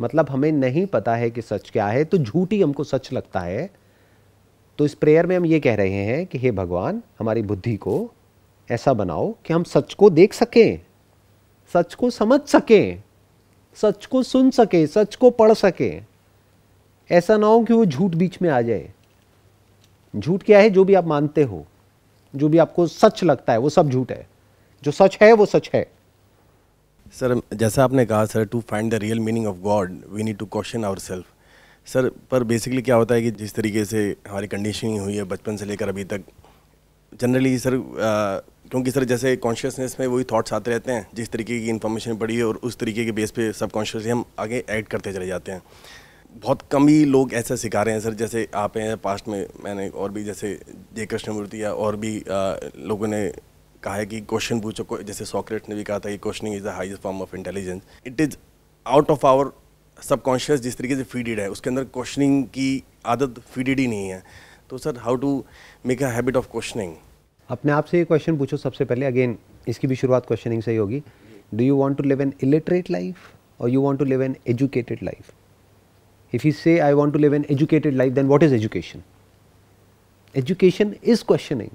Speaker 2: मतलब हमें नहीं पता है कि सच क्या है तो झूठी हमको सच लगता है तो इस प्रेयर में हम ये कह रहे हैं कि हे भगवान हमारी बुद्धि को ऐसा बनाओ कि हम सच को देख सकें सच को समझ सकें सच को सुन सकें सच को पढ़ सकें ऐसा ना हो कि वो झूठ बीच में आ जाए झूठ क्या है जो भी आप मानते हो जो भी आपको सच लगता है वो सब झूठ है जो सच है वो सच है सर जैसा आपने कहा sir to find the real meaning
Speaker 1: of God we need to question our self sir पर बेसिकली क्या होता है कि जिस तरीके से हमारी कंडीशनिंग हुई है बचपन से लेकर अभी तक जनरली सर क्योंकि सर जैसे कॉन्शियसनेस में वही थॉट्स आते रहते हैं जिस तरीके की इन्फॉर्मेशन पड़ी है और उस तरीके के बेस पे कॉन्शियसली हम आगे ऐड करते चले जाते हैं बहुत कम ही लोग ऐसा सिखा रहे हैं सर जैसे आप हैं पास्ट में मैंने और भी जैसे जय कृष्णमूर्ति या और भी आ, लोगों ने कहा है कि क्वेश्चन पूछो जैसे सॉक्रेट ने भी कहा था कि questioning is the highest form of intelligence it is out of our subconscious जिस तरीके से फीडेड है उसके अंदर क्वेश्चनिंग की आदत फीडेड ही नहीं है तो sir how to make a habit of questioning
Speaker 2: अपने आप से ये क्वेश्चन पूछो सबसे पहले अगेन इसकी भी शुरुआत क्वेश्चनिंग से ही होगी do you want to live an illiterate life और you want to live an educated life If you say I want to live an educated life, then what is education? Education is questioning.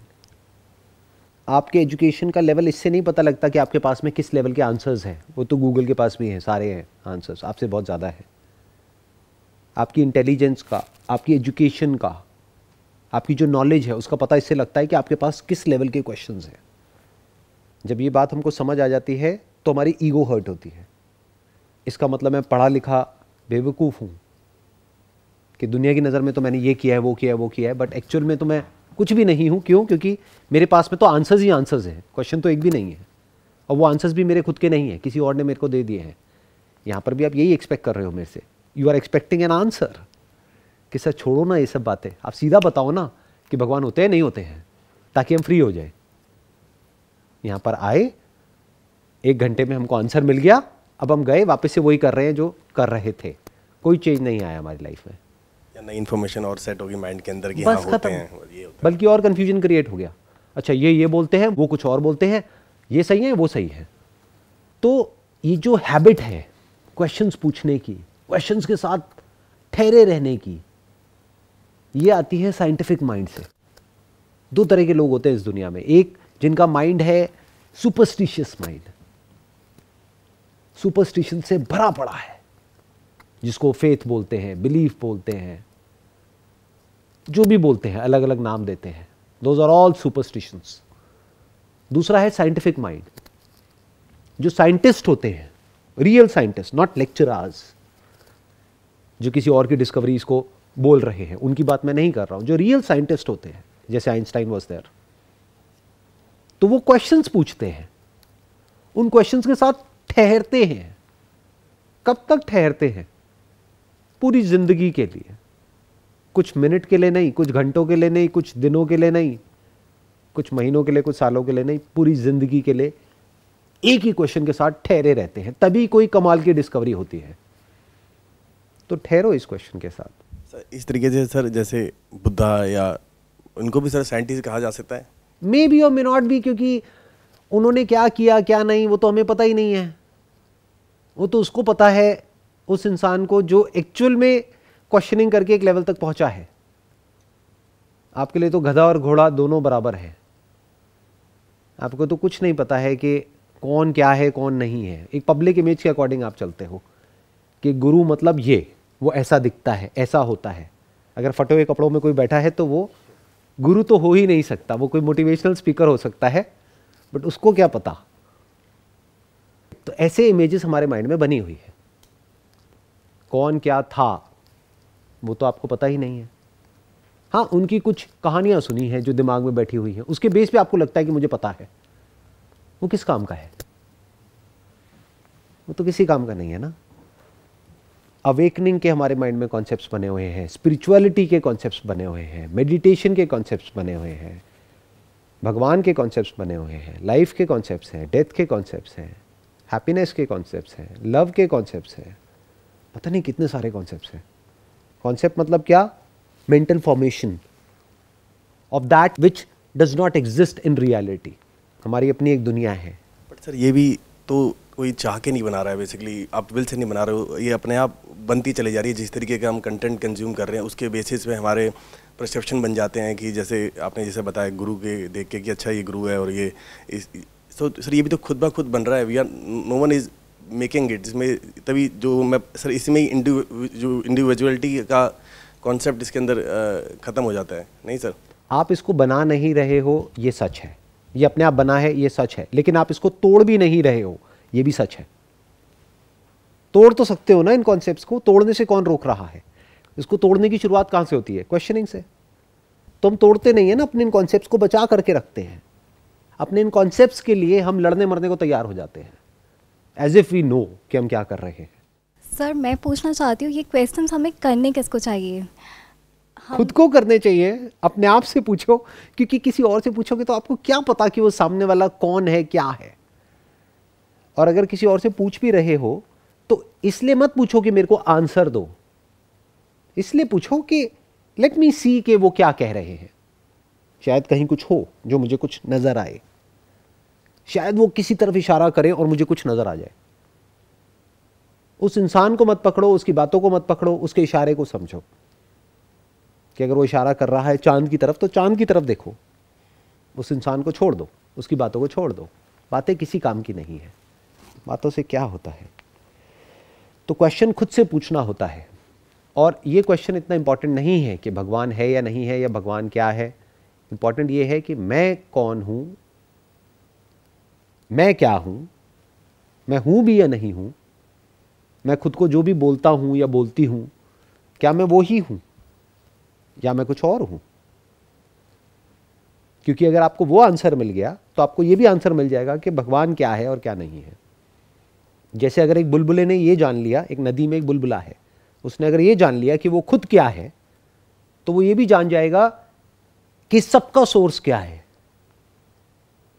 Speaker 2: आपके education का level इससे नहीं पता लगता कि आपके पास में किस लेवल के आंसर्स हैं वो तो गूगल के पास भी हैं सारे हैं आंसर्स आपसे बहुत ज़्यादा है आपकी इंटेलिजेंस का आपकी एजुकेशन का आपकी जो नॉलेज है उसका पता इससे लगता है कि आपके पास किस लेवल के क्वेश्चन हैं जब ये बात हमको समझ आ जाती है तो हमारी ईगो हर्ट होती है इसका मतलब मैं पढ़ा लिखा बेवकूफ़ हूँ कि दुनिया की नज़र में तो मैंने ये किया है वो किया है वो किया है बट एक्चुअल में तो मैं कुछ भी नहीं हूँ क्यों क्योंकि मेरे पास में तो आंसर्स ही आंसर्स हैं क्वेश्चन तो एक भी नहीं है और वो आंसर्स भी मेरे खुद के नहीं है किसी और ने मेरे को दे दिए हैं यहाँ पर भी आप यही एक्सपेक्ट कर रहे हो मेरे से you are expecting an answer कि सर छोड़ो ना ये सब बातें आप सीधा बताओ ना कि भगवान होते हैं नहीं होते हैं ताकि हम फ्री हो जाए यहाँ पर आए एक घंटे में हमको आंसर मिल गया अब हम गए वापस से वही कर रहे हैं जो कर रहे थे कोई चेंज नहीं आया हमारी लाइफ में नई इन्फॉर्मेशन और सेट होगी माइंड के अंदर की बस हाँ होते हैं ये बल्कि और कन्फ्यूजन क्रिएट हो गया अच्छा ये ये बोलते हैं वो कुछ और बोलते हैं ये सही है वो सही है तो ये जो हैबिट है क्वेश्चंस पूछने की क्वेश्चंस के साथ ठहरे रहने की ये आती है साइंटिफिक माइंड से दो तरह के लोग होते हैं इस दुनिया में एक जिनका माइंड है सुपरस्टिशियस माइंड सुपरस्टिशन से भरा पड़ा है जिसको फेथ बोलते हैं बिलीफ बोलते हैं जो भी बोलते हैं अलग अलग नाम देते हैं दोज आर ऑल सुपरस्टिशंस दूसरा है साइंटिफिक माइंड जो साइंटिस्ट होते हैं रियल साइंटिस्ट नॉट लेक्चरार्स जो किसी और की डिस्कवरीज को बोल रहे हैं उनकी बात मैं नहीं कर रहा हूं जो रियल साइंटिस्ट होते हैं जैसे आइंस्टाइन वॉज देयर तो वो क्वेश्चंस पूछते हैं उन क्वेश्चंस के साथ ठहरते हैं कब तक ठहरते हैं पूरी जिंदगी के लिए कुछ मिनट के लिए नहीं कुछ घंटों के लिए नहीं कुछ दिनों के लिए नहीं कुछ महीनों के लिए कुछ सालों के लिए नहीं पूरी जिंदगी के लिए एक ही क्वेश्चन के साथ ठहरे रहते हैं तभी कोई कमाल की डिस्कवरी होती है तो ठहरो इस क्वेश्चन के साथ सर इस तरीके से सर जैसे बुद्धा या
Speaker 1: उनको भी सर साइंटिस्ट कहा जा सकता है
Speaker 2: मे बी और मे नॉट भी क्योंकि उन्होंने क्या किया क्या नहीं वो तो हमें पता ही नहीं है वो तो उसको पता है उस इंसान को जो एक्चुअल में क्वेश्चनिंग करके एक लेवल तक पहुंचा है आपके लिए तो गधा और घोड़ा दोनों बराबर है आपको तो कुछ नहीं पता है कि कौन क्या है कौन नहीं है एक पब्लिक इमेज के अकॉर्डिंग आप चलते हो कि गुरु मतलब ये वो ऐसा दिखता है ऐसा होता है अगर फटे हुए कपड़ों में कोई बैठा है तो वो गुरु तो हो ही नहीं सकता वो कोई मोटिवेशनल स्पीकर हो सकता है बट उसको क्या पता तो ऐसे इमेजेस हमारे माइंड में बनी हुई है कौन क्या था वो तो आपको पता ही नहीं है हाँ उनकी कुछ कहानियां सुनी है जो दिमाग में बैठी हुई है उसके बेस पे आपको लगता है कि मुझे पता है वो किस काम का है वो तो किसी काम का नहीं है ना अवेकनिंग के हमारे माइंड में कॉन्सेप्ट्स बने हुए हैं स्पिरिचुअलिटी के कॉन्सेप्ट्स बने हुए हैं मेडिटेशन के कॉन्सेप्ट्स बने हुए हैं भगवान के कॉन्सेप्ट्स बने हुए हैं लाइफ के कॉन्सेप्ट्स हैं डेथ के कॉन्सेप्ट्स हैं हैप्पीनेस के कॉन्सेप्ट्स हैं लव के कॉन्सेप्ट्स हैं पता नहीं कितने सारे कॉन्सेप्ट्स हैं कॉन्सेप्ट मतलब क्या mental formation of that which does not exist in reality हमारी अपनी एक दुनिया है
Speaker 1: बट सर ये भी तो कोई चाह के नहीं बना रहा है बेसिकली आप विल से नहीं बना रहे हो ये अपने आप बनती चली जा रही है जिस तरीके का हम कंटेंट कंज्यूम कर रहे हैं उसके बेसिस पे हमारे परसेप्शन बन जाते हैं कि जैसे आपने जैसे बताया गुरु के देख के कि अच्छा ये गुरु है और ये इस, तो सर ये भी तो खुद ब खुद बन रहा है we are no one is making it जिसमें तभी जो मैं सर इसमें जो इंडिविजुअलिटी का कॉन्सेप्ट इसके अंदर ख़त्म हो जाता है
Speaker 2: नहीं सर आप इसको बना नहीं रहे हो ये सच है ये अपने आप बना है ये सच है लेकिन आप इसको तोड़ भी नहीं रहे हो ये भी सच है तोड़ तो सकते हो ना इन कॉन्सेप्ट्स को तोड़ने से कौन रोक रहा है इसको तोड़ने की शुरुआत कहाँ से होती है क्वेश्चनिंग से तो हम तोड़ते नहीं है ना अपने इन कॉन्सेप्ट को बचा करके रखते हैं अपने इन कॉन्सेप्ट के लिए हम लड़ने मरने को तैयार हो जाते हैं एज इफ वी नो कि हम क्या कर रहे हैं
Speaker 4: सर मैं पूछना चाहती हूँ ये क्वेश्चन हमें करने किसको चाहिए खुद को करने चाहिए
Speaker 2: अपने आप से पूछो क्योंकि किसी और से पूछोगे तो आपको क्या पता कि वो सामने वाला कौन है क्या है और अगर किसी और से पूछ भी रहे हो तो इसलिए मत पूछो कि मेरे को आंसर दो इसलिए पूछो कि लेट मी सी के वो क्या कह रहे हैं शायद कहीं कुछ हो जो मुझे कुछ नज़र आए शायद वो किसी तरफ इशारा करे और मुझे कुछ नज़र आ जाए उस इंसान को मत पकड़ो उसकी बातों को मत पकड़ो उसके इशारे को समझो कि अगर वो इशारा कर रहा है चांद की तरफ तो चांद की तरफ देखो उस इंसान को छोड़ दो उसकी बातों को छोड़ दो बातें किसी काम की नहीं है बातों से क्या होता है तो क्वेश्चन खुद से पूछना होता है और ये क्वेश्चन इतना इम्पॉर्टेंट नहीं है कि भगवान है या नहीं है या भगवान क्या है इम्पॉर्टेंट ये है कि मैं कौन हूँ मैं क्या हूँ मैं हूँ भी या नहीं हूँ मैं खुद को जो भी बोलता हूँ या बोलती हूँ क्या मैं वो ही हूँ या मैं कुछ और हूँ क्योंकि अगर आपको वो आंसर मिल गया तो आपको ये भी आंसर मिल जाएगा कि भगवान क्या है और क्या नहीं है जैसे अगर एक बुलबुले ने ये जान लिया एक नदी में एक बुलबुला है उसने अगर ये जान लिया कि वो खुद क्या है तो वो ये भी जान जाएगा कि सबका सोर्स क्या है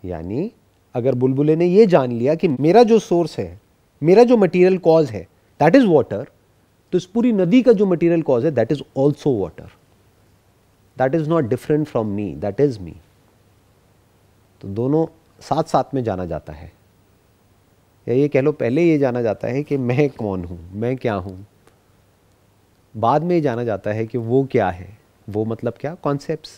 Speaker 2: यानी अगर बुलबुले ने ये जान लिया कि मेरा जो सोर्स है मेरा जो मटेरियल कॉज है दैट इज़ वाटर तो इस पूरी नदी का जो मटेरियल कॉज है that is also water that is not different from me that is me तो दोनों साथ साथ में जाना जाता है या ये कह लो पहले ये जाना जाता है कि मैं कौन हूँ मैं क्या हूँ बाद में ये जाना जाता है कि वो क्या है वो मतलब क्या कॉन्सेप्ट्स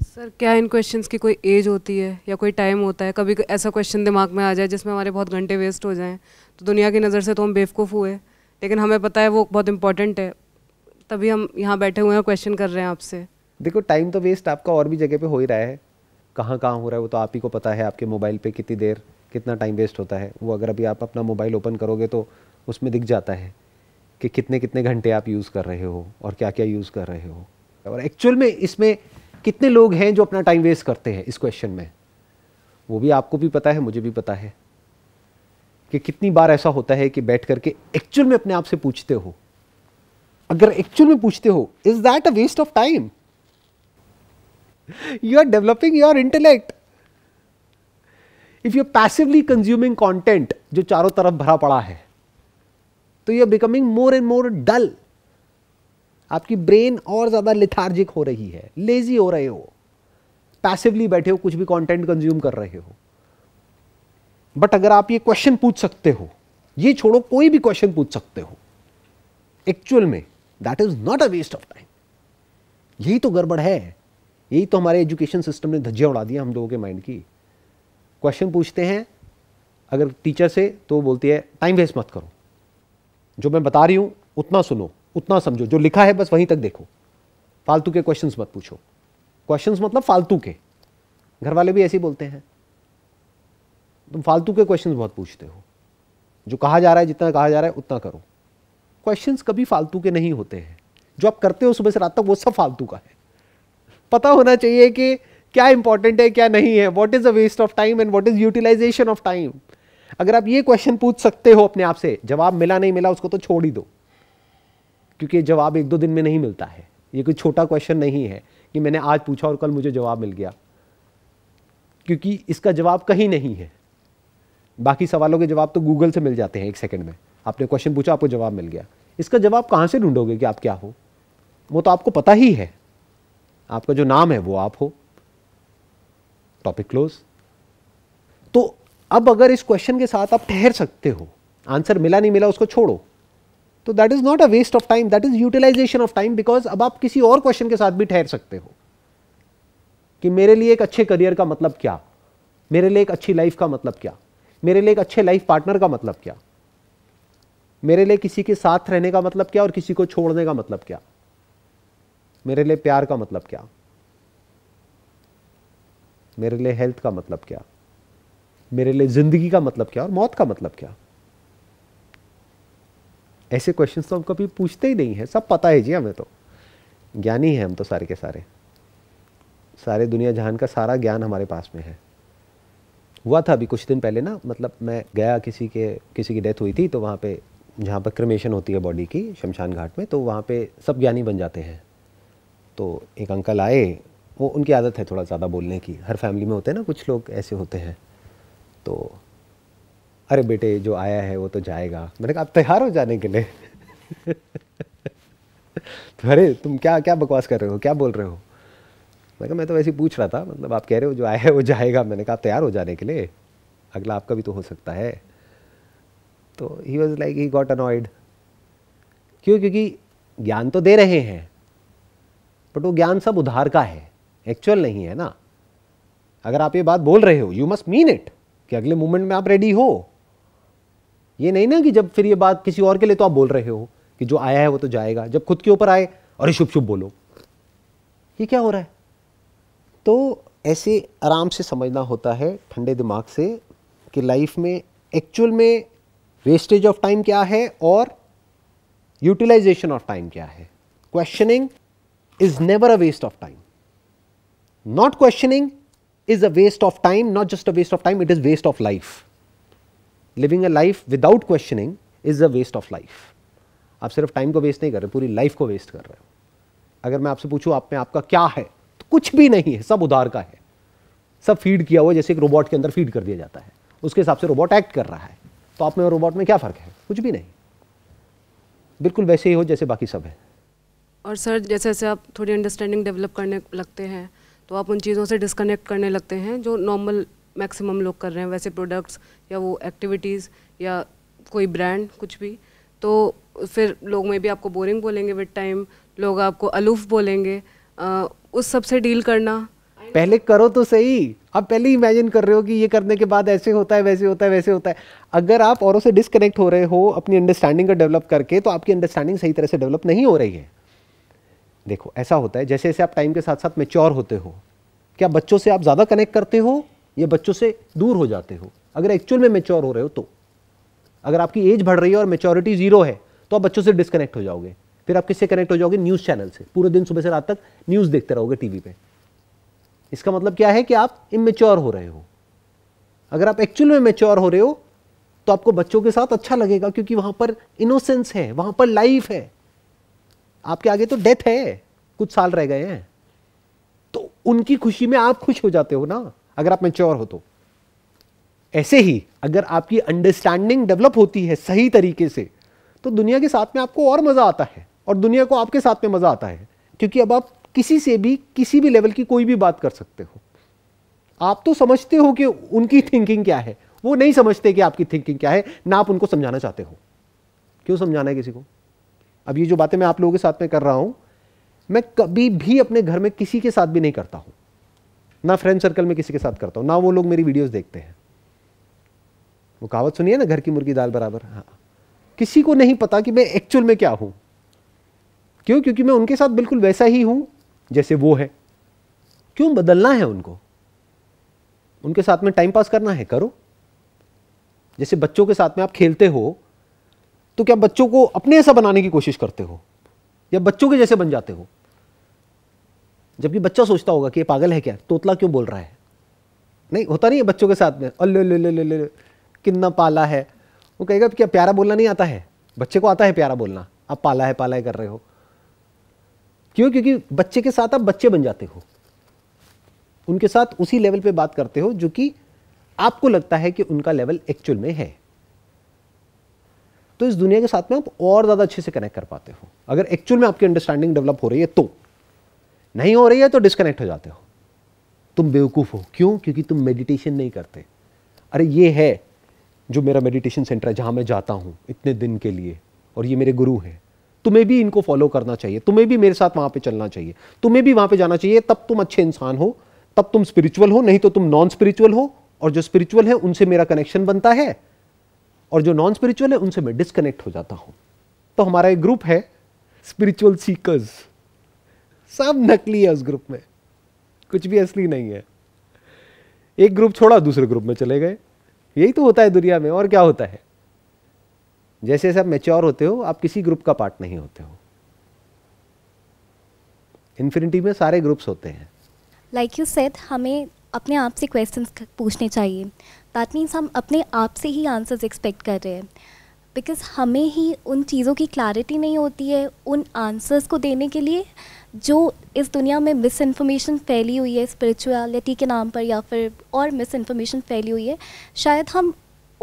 Speaker 3: सर क्या इन क्वेश्चंस की कोई एज होती है या कोई टाइम होता है कभी ऐसा क्वेश्चन दिमाग में आ जाए जिसमें हमारे बहुत घंटे वेस्ट हो जाएं तो दुनिया की नज़र से तो हम बेवकूफ़ हुए लेकिन हमें पता है वो बहुत इंपॉर्टेंट है तभी हम यहाँ बैठे हुए हैं क्वेश्चन कर रहे हैं आपसे
Speaker 2: देखो टाइम तो वेस्ट आपका और भी जगह पर हो ही रहा है कहाँ कहाँ हो रहा है वो तो आप ही को पता है आपके मोबाइल पर कितनी देर कितना टाइम वेस्ट होता है वो अगर अभी आप अपना मोबाइल ओपन करोगे तो उसमें दिख जाता है कि कितने कितने घंटे आप यूज़ कर रहे हो और क्या क्या यूज़ कर रहे हो और एक्चुअल में इसमें कितने लोग हैं जो अपना टाइम वेस्ट करते हैं इस क्वेश्चन में वो भी आपको भी पता है मुझे भी पता है कि कितनी बार ऐसा होता है कि बैठ करके एक्चुअल में अपने आप से पूछते हो अगर एक्चुअल में पूछते हो is that a waste of time you are developing your intellect if you passively consuming content जो चारों तरफ भरा पड़ा है तो you are becoming more and more dull आपकी ब्रेन और ज़्यादा लिथार्जिक हो रही है लेजी हो रहे हो पैसिवली बैठे हो कुछ भी कंटेंट कंज्यूम कर रहे हो बट अगर आप ये क्वेश्चन पूछ सकते हो ये छोड़ो कोई भी क्वेश्चन पूछ सकते हो एक्चुअल में that is not a waste of time यही तो गड़बड़ है यही तो हमारे एजुकेशन सिस्टम ने धज्जिया उड़ा दिया हम लोगों के माइंड की क्वेश्चन पूछते हैं अगर टीचर से तो बोलती है टाइम वेस्ट मत करो जो मैं बता रही हूं उतना सुनो उतना समझो जो लिखा है बस वहीं तक देखो फालतू के क्वेश्चंस मत पूछो क्वेश्चंस मतलब फालतू के घर वाले भी ऐसे ही बोलते हैं तुम फालतू के क्वेश्चंस बहुत पूछते हो जो कहा जा रहा है जितना कहा जा रहा है उतना करो क्वेश्चंस कभी फालतू के नहीं होते हैं जो आप करते हो सुबह से रात तक वो सब फालतू का है पता होना चाहिए कि क्या इंपॉर्टेंट है क्या नहीं है what is a waste of time and what is utilization of time अगर आप ये क्वेश्चन पूछ सकते हो अपने आप से जवाब मिला नहीं मिला उसको तो छोड़ ही दो क्योंकि जवाब एक दो दिन में नहीं मिलता है ये कोई छोटा क्वेश्चन नहीं है कि मैंने आज पूछा और कल मुझे जवाब मिल गया क्योंकि इसका जवाब कहीं नहीं है बाकी सवालों के जवाब तो गूगल से मिल जाते हैं एक सेकंड में आपने क्वेश्चन पूछा आपको जवाब मिल गया इसका जवाब कहाँ से ढूंढोगे कि आप क्या हो वो तो आपको पता ही है आपका जो नाम है वो आप हो टॉपिक क्लोज तो अब अगर इस क्वेश्चन के साथ आप ठहर सकते हो आंसर मिला नहीं मिला उसको छोड़ो तो that is not a waste of time that is utilization of time because अब आप किसी और क्वेश्चन के साथ भी ठहर सकते हो कि मेरे लिए एक अच्छे करियर का मतलब क्या मेरे लिए एक अच्छी लाइफ का मतलब क्या मेरे लिए एक अच्छे लाइफ पार्टनर का मतलब क्या मेरे लिए किसी के साथ रहने का मतलब क्या और किसी को छोड़ने का मतलब क्या मेरे लिए प्यार का मतलब क्या मेरे लिए हेल्थ का मतलब क्या मेरे लिए ज़िंदगी का मतलब क्या और मौत का मतलब क्या ऐसे क्वेश्चन तो हम कभी पूछते ही नहीं है सब पता है जी हमें तो ज्ञानी है हम तो सारे के सारे सारे दुनिया जहान का सारा ज्ञान हमारे पास में है हुआ था अभी कुछ दिन पहले ना मतलब मैं गया किसी के किसी की डेथ हुई थी तो वहाँ पे जहाँ पर क्रमेशन होती है बॉडी की शमशान घाट में तो वहाँ पे सब ज्ञानी बन जाते हैं तो एक अंकल आए वो उनकी आदत है थोड़ा ज़्यादा बोलने की हर फैमिली में होते हैं ना कुछ लोग ऐसे होते हैं तो अरे बेटे जो आया है वो तो जाएगा मैंने कहा आप तैयार हो जाने के लिए तो अरे तुम क्या क्या बकवास कर रहे हो क्या बोल रहे हो मैंने कहा मैं तो वैसे ही पूछ रहा था मतलब आप कह रहे हो जो आया है वो जाएगा मैंने कहा आप तैयार हो जाने के लिए अगला आपका भी तो हो सकता है तो he was like he got annoyed क्यों क्योंकि ज्ञान तो दे रहे हैं बट वो ज्ञान सब उधार का है एक्चुअल नहीं है ना अगर आप ये बात बोल रहे हो यू मस्ट मीन इट कि अगले मोमेंट में आप रेडी हो ये नहीं ना कि जब फिर ये बात किसी और के लिए तो आप बोल रहे हो कि जो आया है वो तो जाएगा जब खुद के ऊपर आए अरे शुभ शुभ बोलो ये क्या हो रहा है तो ऐसे आराम से समझना होता है ठंडे दिमाग से कि लाइफ में एक्चुअल में वेस्टेज ऑफ टाइम क्या है और यूटिलाइजेशन ऑफ टाइम क्या है questioning is never a waste of time not questioning is a waste of time not just a waste of time it is waste of life living a life without questioning is a waste of life आप सिर्फ time को waste नहीं कर रहे पूरी life को waste कर रहे हो अगर मैं आपसे पूछूं आप में आपका क्या है तो कुछ भी नहीं है सब उधार का है सब फीड किया हुआ जैसे एक रोबोट के अंदर फीड कर दिया जाता है उसके हिसाब से रोबोट एक्ट कर रहा है तो आप में और रोबोट में क्या फ़र्क है कुछ भी नहीं बिल्कुल वैसे ही हो जैसे बाकी सब है
Speaker 3: और सर जैसे जैसे आप थोड़ी अंडरस्टैंडिंग डेवलप करने लगते हैं तो आप उन चीज़ों से डिस्कनेक्ट करने लगते हैं जो नॉर्मल मैक्सिमम लोग कर रहे हैं वैसे प्रोडक्ट्स या वो एक्टिविटीज़ या कोई ब्रांड कुछ भी तो फिर लोग में भी आपको बोरिंग बोलेंगे विद टाइम लोग आपको अलूफ बोलेंगे आ, उस सब से डील करना
Speaker 2: पहले करो तो सही आप पहले इमेजिन कर रहे हो कि ये करने के बाद ऐसे होता है वैसे होता है वैसे होता है अगर आप औरों से डिसकनेक्ट हो रहे हो अपनी अंडरस्टैंडिंग को डेवलप करके तो आपकी अंडरस्टैंडिंग सही तरह से डेवलप नहीं हो रही है देखो ऐसा होता है जैसे जैसे आप टाइम के साथ साथ मेच्योर होते हो क्या बच्चों से आप ज़्यादा कनेक्ट करते हो या बच्चों से दूर हो जाते हो अगर एक्चुअल में मेच्योर हो रहे हो तो अगर आपकी एज बढ़ रही है और मेच्योरिटी जीरो है तो आप बच्चों से डिस्कनेक्ट हो जाओगे फिर आप किससे कनेक्ट हो जाओगे न्यूज़ चैनल से पूरे दिन सुबह से रात तक न्यूज़ देखते रहोगे टीवी पे इसका मतलब क्या है कि आप इमेच्योर हो रहे हो अगर आप एक्चुअल में मेच्योर हो रहे हो तो आपको बच्चों के साथ अच्छा लगेगा क्योंकि वहां पर इनोसेंस है वहां पर लाइफ है आपके आगे तो डेथ है कुछ साल रह गए हैं तो उनकी खुशी में आप खुश हो जाते हो ना अगर आप मेच्योर हो तो ऐसे ही अगर आपकी अंडरस्टैंडिंग डेवलप होती है सही तरीके से तो दुनिया के साथ में आपको और मज़ा आता है और दुनिया को आपके साथ में मज़ा आता है क्योंकि अब आप किसी से भी किसी भी लेवल की कोई भी बात कर सकते हो आप तो समझते हो कि उनकी थिंकिंग क्या है वो नहीं समझते कि आपकी थिंकिंग क्या है ना आप उनको समझाना चाहते हो क्यों समझाना है किसी को अब ये जो बातें मैं आप लोगों के साथ में कर रहा हूं मैं कभी भी अपने घर में किसी के साथ भी नहीं करता हूं ना फ्रेंड सर्कल में किसी के साथ करता हूँ ना वो लोग मेरी वीडियोस देखते हैं वो कहावत सुनिए ना घर की मुर्गी दाल बराबर हाँ किसी को नहीं पता कि मैं एक्चुअल में क्या हूँ क्यों क्योंकि मैं उनके साथ बिल्कुल वैसा ही हूँ जैसे वो है क्यों बदलना है उनको उनके साथ में टाइम पास करना है करो जैसे बच्चों के साथ में आप खेलते हो तो क्या बच्चों को अपने ऐसा बनाने की कोशिश करते हो या बच्चों के जैसे बन जाते हो जबकि बच्चा सोचता होगा कि ये पागल है क्या तोतला क्यों बोल रहा है नहीं होता नहीं है बच्चों के साथ में अल्ले ले ले ले ले कितना पाला है वो कहेगा तो क्या प्यारा बोलना नहीं आता है बच्चे को आता है प्यारा बोलना आप पाला है पाला है कर रहे हो क्यों क्योंकि बच्चे के साथ आप बच्चे बन जाते हो उनके साथ उसी लेवल पे बात करते हो जो कि आपको लगता है कि उनका लेवल एक्चुअल में है तो इस दुनिया के साथ में आप और ज़्यादा अच्छे से कनेक्ट कर पाते हो अगर एक्चुअल में आपकी अंडरस्टैंडिंग डेवलप हो रही है तो नहीं हो रही है तो डिस्कनेक्ट हो जाते हो तुम बेवकूफ़ हो क्यों क्योंकि तुम मेडिटेशन नहीं करते अरे ये है जो मेरा मेडिटेशन सेंटर है जहाँ मैं जाता हूँ इतने दिन के लिए और ये मेरे गुरु हैं तुम्हें भी इनको फॉलो करना चाहिए तुम्हें भी मेरे साथ वहाँ पे चलना चाहिए तुम्हें भी वहाँ पे जाना चाहिए तब तुम अच्छे इंसान हो तब तुम स्पिरिचुअल हो नहीं तो तुम नॉन स्पिरिचुअल हो और जो स्पिरिचुअल है उनसे मेरा कनेक्शन बनता है और जो नॉन स्पिरिचुअल है उनसे मैं डिस्कनेक्ट हो जाता हूँ तो हमारा एक ग्रुप है स्पिरिचुअल सीकर्स सब नकली है उस ग्रुप में कुछ भी असली नहीं है एक ग्रुप छोड़ा दूसरे ग्रुप में चले गए यही तो होता है दुनिया में और क्या होता है जैसे जैसे आप मेच्योर होते हो आप किसी ग्रुप का पार्ट नहीं होते हो इन्फिनिटी में सारे ग्रुप्स होते हैं
Speaker 4: लाइक यू सेड हमें अपने आप से क्वेश्चंस पूछने चाहिए दैट मीन्स हम अपने आप से ही आंसर्स एक्सपेक्ट कर रहे हैं बिकॉज हमें ही उन चीज़ों की क्लैरिटी नहीं होती है उन आंसर्स को देने के लिए जो इस दुनिया में मिस इन्फॉर्मेशन फैली हुई है स्पिरिचुअलिटी के नाम पर या फिर और मिस इन्फॉर्मेशन फैली हुई है शायद हम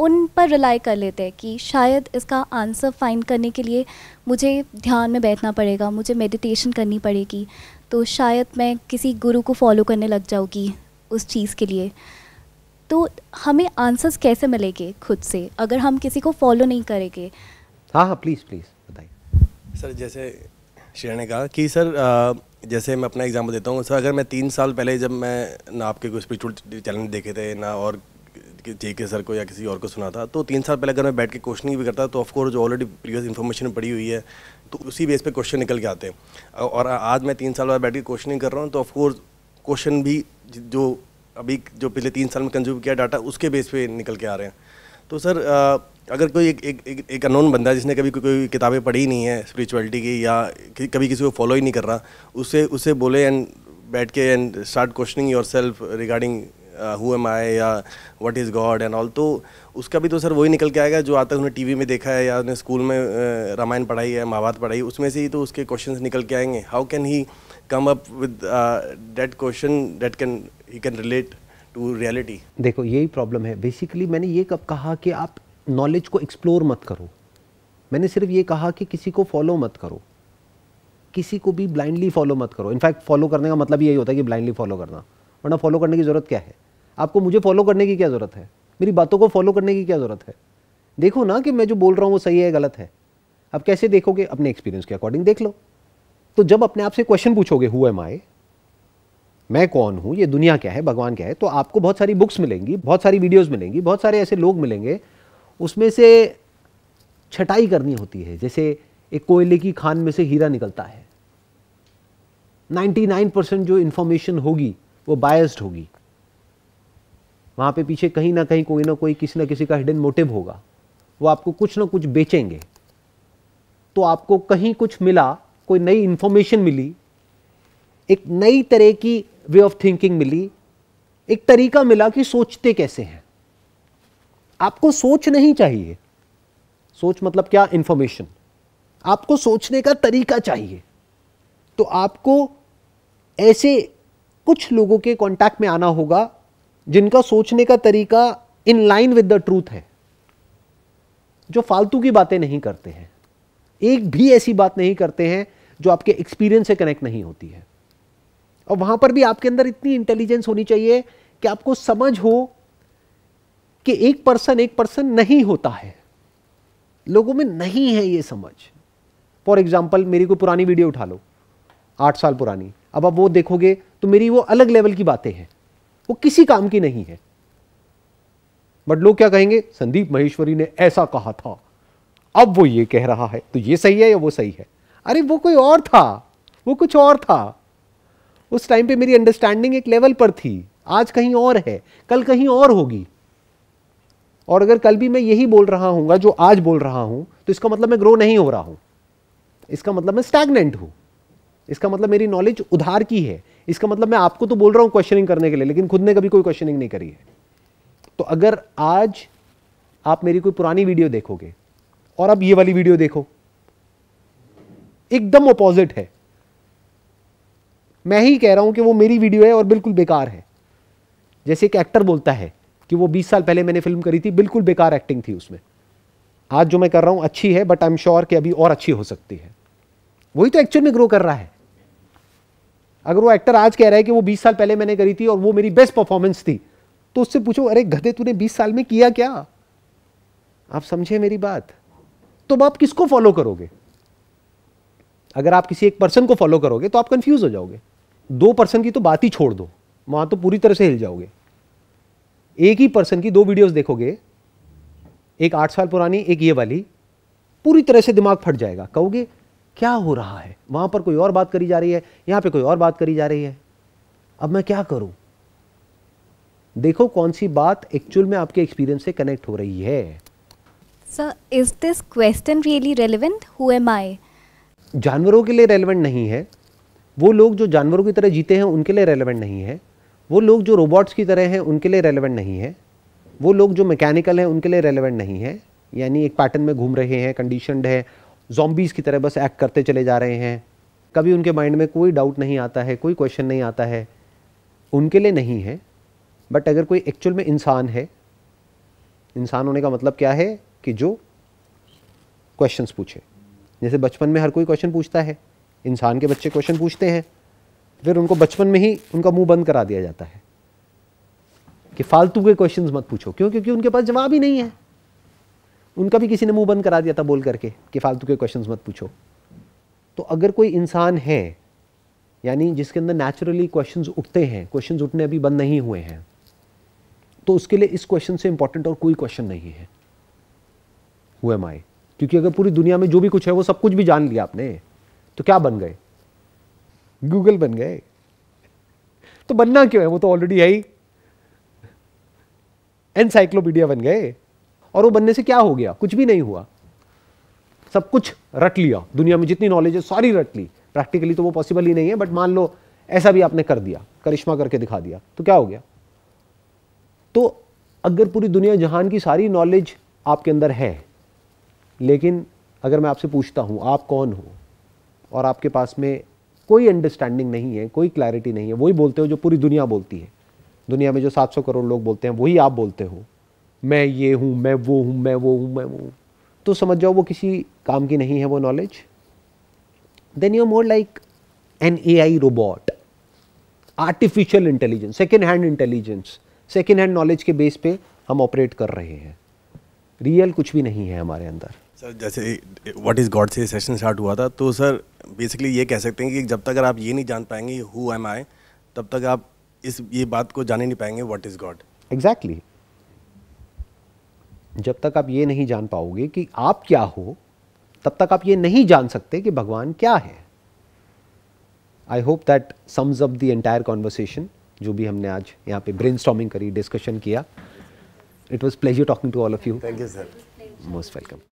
Speaker 4: उन पर रिलाई कर लेते हैं कि शायद इसका आंसर फाइंड करने के लिए मुझे ध्यान में बैठना पड़ेगा मुझे मेडिटेशन करनी पड़ेगी तो शायद मैं किसी गुरु को फॉलो करने लग जाऊँगी उस चीज़ के लिए तो हमें आंसर्स कैसे मिलेंगे खुद से अगर हम किसी को फॉलो नहीं करेंगे
Speaker 2: हाँ हाँ प्लीज़ प्लीज़
Speaker 1: बताइए सर जैसे शेरा ने कहा कि सर जैसे मैं अपना एग्जाम्पल देता हूँ सर अगर मैं तीन साल पहले जब मैं ना आपके कोई स्पिरिचुअल चैलेंज देखे थे ना और जे के सर को या किसी और को सुना था तो तीन साल पहले अगर मैं बैठ के क्वेश्चनिंग भी करता तो ऑफकोर्स जो ऑलरेडी प्रीवियस इन्फॉर्मेशन पड़ी हुई है तो उसी बेस पे क्वेश्चन निकल के आते हैं और आज मैं तीन साल बाद बैठ के क्वेश्चनिंग कर रहा हूँ तो ऑफकोर्स क्वेश्चन भी जो अभी जो पिछले तीन साल में कंज्यूम किया डाटा उसके बेस पे निकल के आ रहे हैं तो सर अगर कोई एक एक एक, एक अनोन बंदा है जिसने कभी कोई, कोई किताबें पढ़ी नहीं है स्पिरिचुअलिटी की या कि, कभी किसी को फॉलो ही नहीं कर रहा उससे उसे बोले एंड बैठ के and start questioning yourself regarding who am I या what is God and all तो उसका भी तो सर वही निकल के आएगा जो आता उन्हें टी में देखा है या उन्हें स्कूल में uh, रामायण पढ़ाई है महाभारत पढ़ाई उसमें से ही तो उसके क्वेश्चन निकल के आएंगे how can he come up with that question that can he can relate to reality
Speaker 2: देखो यही प्रॉब्लम है बेसिकली मैंने ये कब कहा कि आप नॉलेज को एक्सप्लोर मत करो मैंने सिर्फ ये कहा कि किसी को फॉलो मत करो किसी को भी ब्लाइंडली फॉलो मत करो इनफैक्ट फॉलो करने का मतलब यही होता है कि ब्लाइंडली फॉलो करना वरना फॉलो करने की ज़रूरत क्या है आपको मुझे फॉलो करने की क्या ज़रूरत है मेरी बातों को फॉलो करने की क्या ज़रूरत है देखो ना कि मैं जो बोल रहा हूँ वो सही है गलत है आप कैसे देखोगे अपने एक्सपीरियंस के अकॉर्डिंग देख लो तो जब अपने आप से क्वेश्चन पूछोगे हु एम आई मैं कौन हूँ ये दुनिया क्या है भगवान क्या है तो आपको बहुत सारी बुक्स मिलेंगी बहुत सारी वीडियोस मिलेंगी बहुत सारे ऐसे लोग मिलेंगे उसमें से छटाई करनी होती है जैसे एक कोयले की खान में से हीरा निकलता है 99 परसेंट जो इन्फॉर्मेशन होगी वो बायस्ड होगी वहाँ पे पीछे कहीं ना कहीं कोई ना कोई किसी ना किसी का हिडन मोटिव होगा वो आपको कुछ ना कुछ बेचेंगे तो आपको कहीं कुछ मिला कोई नई इन्फॉर्मेशन मिली एक नई तरह की वे ऑफ थिंकिंग मिली एक तरीका मिला कि सोचते कैसे हैं आपको सोच नहीं चाहिए सोच मतलब क्या इंफॉर्मेशन आपको सोचने का तरीका चाहिए तो आपको ऐसे कुछ लोगों के कांटेक्ट में आना होगा जिनका सोचने का तरीका in line with the truth है जो फालतू की बातें नहीं करते हैं एक भी ऐसी बात नहीं करते हैं जो आपके एक्सपीरियंस से कनेक्ट नहीं होती है और वहां पर भी आपके अंदर इतनी इंटेलिजेंस होनी चाहिए कि आपको समझ हो कि एक पर्सन एक पर्सन नहीं होता है लोगों में नहीं है ये समझ फॉर एग्जाम्पल मेरी कोई पुरानी वीडियो उठा लो आठ साल पुरानी अब आप वो देखोगे तो मेरी वो अलग लेवल की बातें हैं वो किसी काम की नहीं है बट लोग क्या कहेंगे संदीप महेश्वरी ने ऐसा कहा था अब वो ये कह रहा है तो ये सही है या वो सही है अरे वो कोई और था वो कुछ और था उस टाइम पे मेरी अंडरस्टैंडिंग एक लेवल पर थी आज कहीं और है कल कहीं और होगी और अगर कल भी मैं यही बोल रहा हूँ जो आज बोल रहा हूँ तो इसका मतलब मैं ग्रो नहीं हो रहा हूँ इसका मतलब मैं स्टैगनेंट हूँ इसका मतलब मेरी नॉलेज उधार की है इसका मतलब मैं आपको तो बोल रहा हूँ क्वेश्चनिंग करने के लिए लेकिन खुद ने कभी कोई क्वेश्चनिंग नहीं करी है तो अगर आज आप मेरी कोई पुरानी वीडियो देखोगे और अब ये वाली वीडियो देखो एकदम अपोजिट है मैं ही कह रहा हूं कि वो मेरी वीडियो है और बिल्कुल बेकार है जैसे एक एक्टर बोलता है कि वो 20 साल पहले मैंने फिल्म करी थी बिल्कुल बेकार एक्टिंग थी उसमें आज जो मैं कर रहा हूं अच्छी है बट आई एम श्योर कि अभी और अच्छी हो सकती है वही तो एक्चुअल में ग्रो कर रहा है अगर वो एक्टर आज कह रहा है कि वो 20 साल पहले मैंने करी थी और वो मेरी बेस्ट परफॉर्मेंस थी तो उससे पूछो अरे गधे तूने 20 साल में किया क्या आप समझे मेरी बात तो आप किसको फॉलो करोगे अगर आप किसी एक पर्सन को फॉलो करोगे तो आप कंफ्यूज हो जाओगे दो पर्सन की तो बात ही छोड़ दो वहां तो पूरी तरह से हिल जाओगे एक ही पर्सन की दो वीडियोस देखोगे एक आठ साल पुरानी एक ये वाली पूरी तरह से दिमाग फट जाएगा कहोगे क्या हो रहा है वहां पर कोई और बात करी जा रही है यहां पे कोई और बात करी जा रही है अब मैं क्या करूं देखो कौन सी बात एक्चुअल में आपके एक्सपीरियंस से कनेक्ट हो रही है
Speaker 4: sir is this question really relevant who am I
Speaker 2: जानवरों के लिए रेलिवेंट नहीं है वो लोग जो जानवरों की तरह जीते हैं उनके लिए रेलिवेंट नहीं है वो लोग जो रोबोट्स की तरह हैं उनके लिए रेलिवेंट नहीं है वो लोग जो मैकेनिकल हैं उनके लिए रेलिवेंट नहीं है यानी एक पैटर्न में घूम रहे हैं कंडीशनड है जॉम्बीज़ की तरह बस एक्ट करते चले जा रहे हैं कभी उनके माइंड में कोई डाउट नहीं आता है कोई क्वेश्चन नहीं आता है उनके लिए नहीं है बट अगर कोई एक्चुअल में इंसान है इंसान होने का मतलब क्या है कि जो क्वेश्चंस पूछे जैसे बचपन में हर कोई क्वेश्चन पूछता है इंसान के बच्चे क्वेश्चन पूछते हैं फिर उनको बचपन में ही उनका मुंह बंद करा दिया जाता है कि फालतू के क्वेश्चन मत पूछो क्यों क्योंकि उनके पास जवाब ही नहीं है उनका भी किसी ने मुंह बंद करा दिया था बोल करके कि फालतू के क्वेश्चन मत पूछो तो अगर कोई इंसान है यानी जिसके अंदर नेचुरली क्वेश्चंस उठते हैं क्वेश्चंस उठने अभी बंद नहीं हुए हैं तो उसके लिए इस क्वेश्चन से इंपॉर्टेंट और कोई क्वेश्चन नहीं है हुए माए क्योंकि अगर पूरी दुनिया में जो भी कुछ है वो सब कुछ भी जान लिया आपने तो क्या बन गए गूगल बन गए तो बनना क्यों है वो तो ऑलरेडी है ही एनसाइक्लोपीडिया बन गए और वो बनने से क्या हो गया कुछ भी नहीं हुआ सब कुछ रट लिया दुनिया में जितनी नॉलेज है सारी रट ली प्रैक्टिकली तो वो पॉसिबल ही नहीं है बट मान लो ऐसा भी आपने कर दिया करिश्मा करके दिखा दिया तो क्या हो गया तो अगर पूरी दुनिया जहान की सारी नॉलेज आपके अंदर है लेकिन अगर मैं आपसे पूछता हूं आप कौन हो और आपके पास में कोई अंडरस्टैंडिंग नहीं है कोई क्लैरिटी नहीं है वही बोलते हो जो पूरी दुनिया बोलती है दुनिया में जो 700 करोड़ लोग बोलते हैं वही आप बोलते हो मैं ये हूँ मैं वो हूँ मैं वो हूँ मैं वो हूँ तो समझ जाओ वो किसी काम की नहीं है वो knowledge then you more like an A I robot artificial intelligence second hand intelligence second hand knowledge के बेस पे हम ऑपरेट कर रहे हैं रियल कुछ भी नहीं है हमारे अंदर
Speaker 1: सर जैसे व्हाट इज़ गॉड से सेशन स्टार्ट हुआ था तो सर बेसिकली ये कह सकते हैं कि जब तक अगर आप ये नहीं जान पाएंगे हु एम आई तब तक आप इस ये बात
Speaker 2: को जान ही नहीं पाएंगे व्हाट इज़ गॉड एग्जैक्टली जब तक आप ये नहीं जान पाओगे कि आप क्या हो तब तक आप ये नहीं जान सकते कि भगवान क्या है I hope that sums up the entire conversation जो भी हमने आज यहाँ पे ब्रेन करी डिस्कशन किया it was pleasure talking to all of
Speaker 1: you thank you
Speaker 3: sir
Speaker 2: most welcome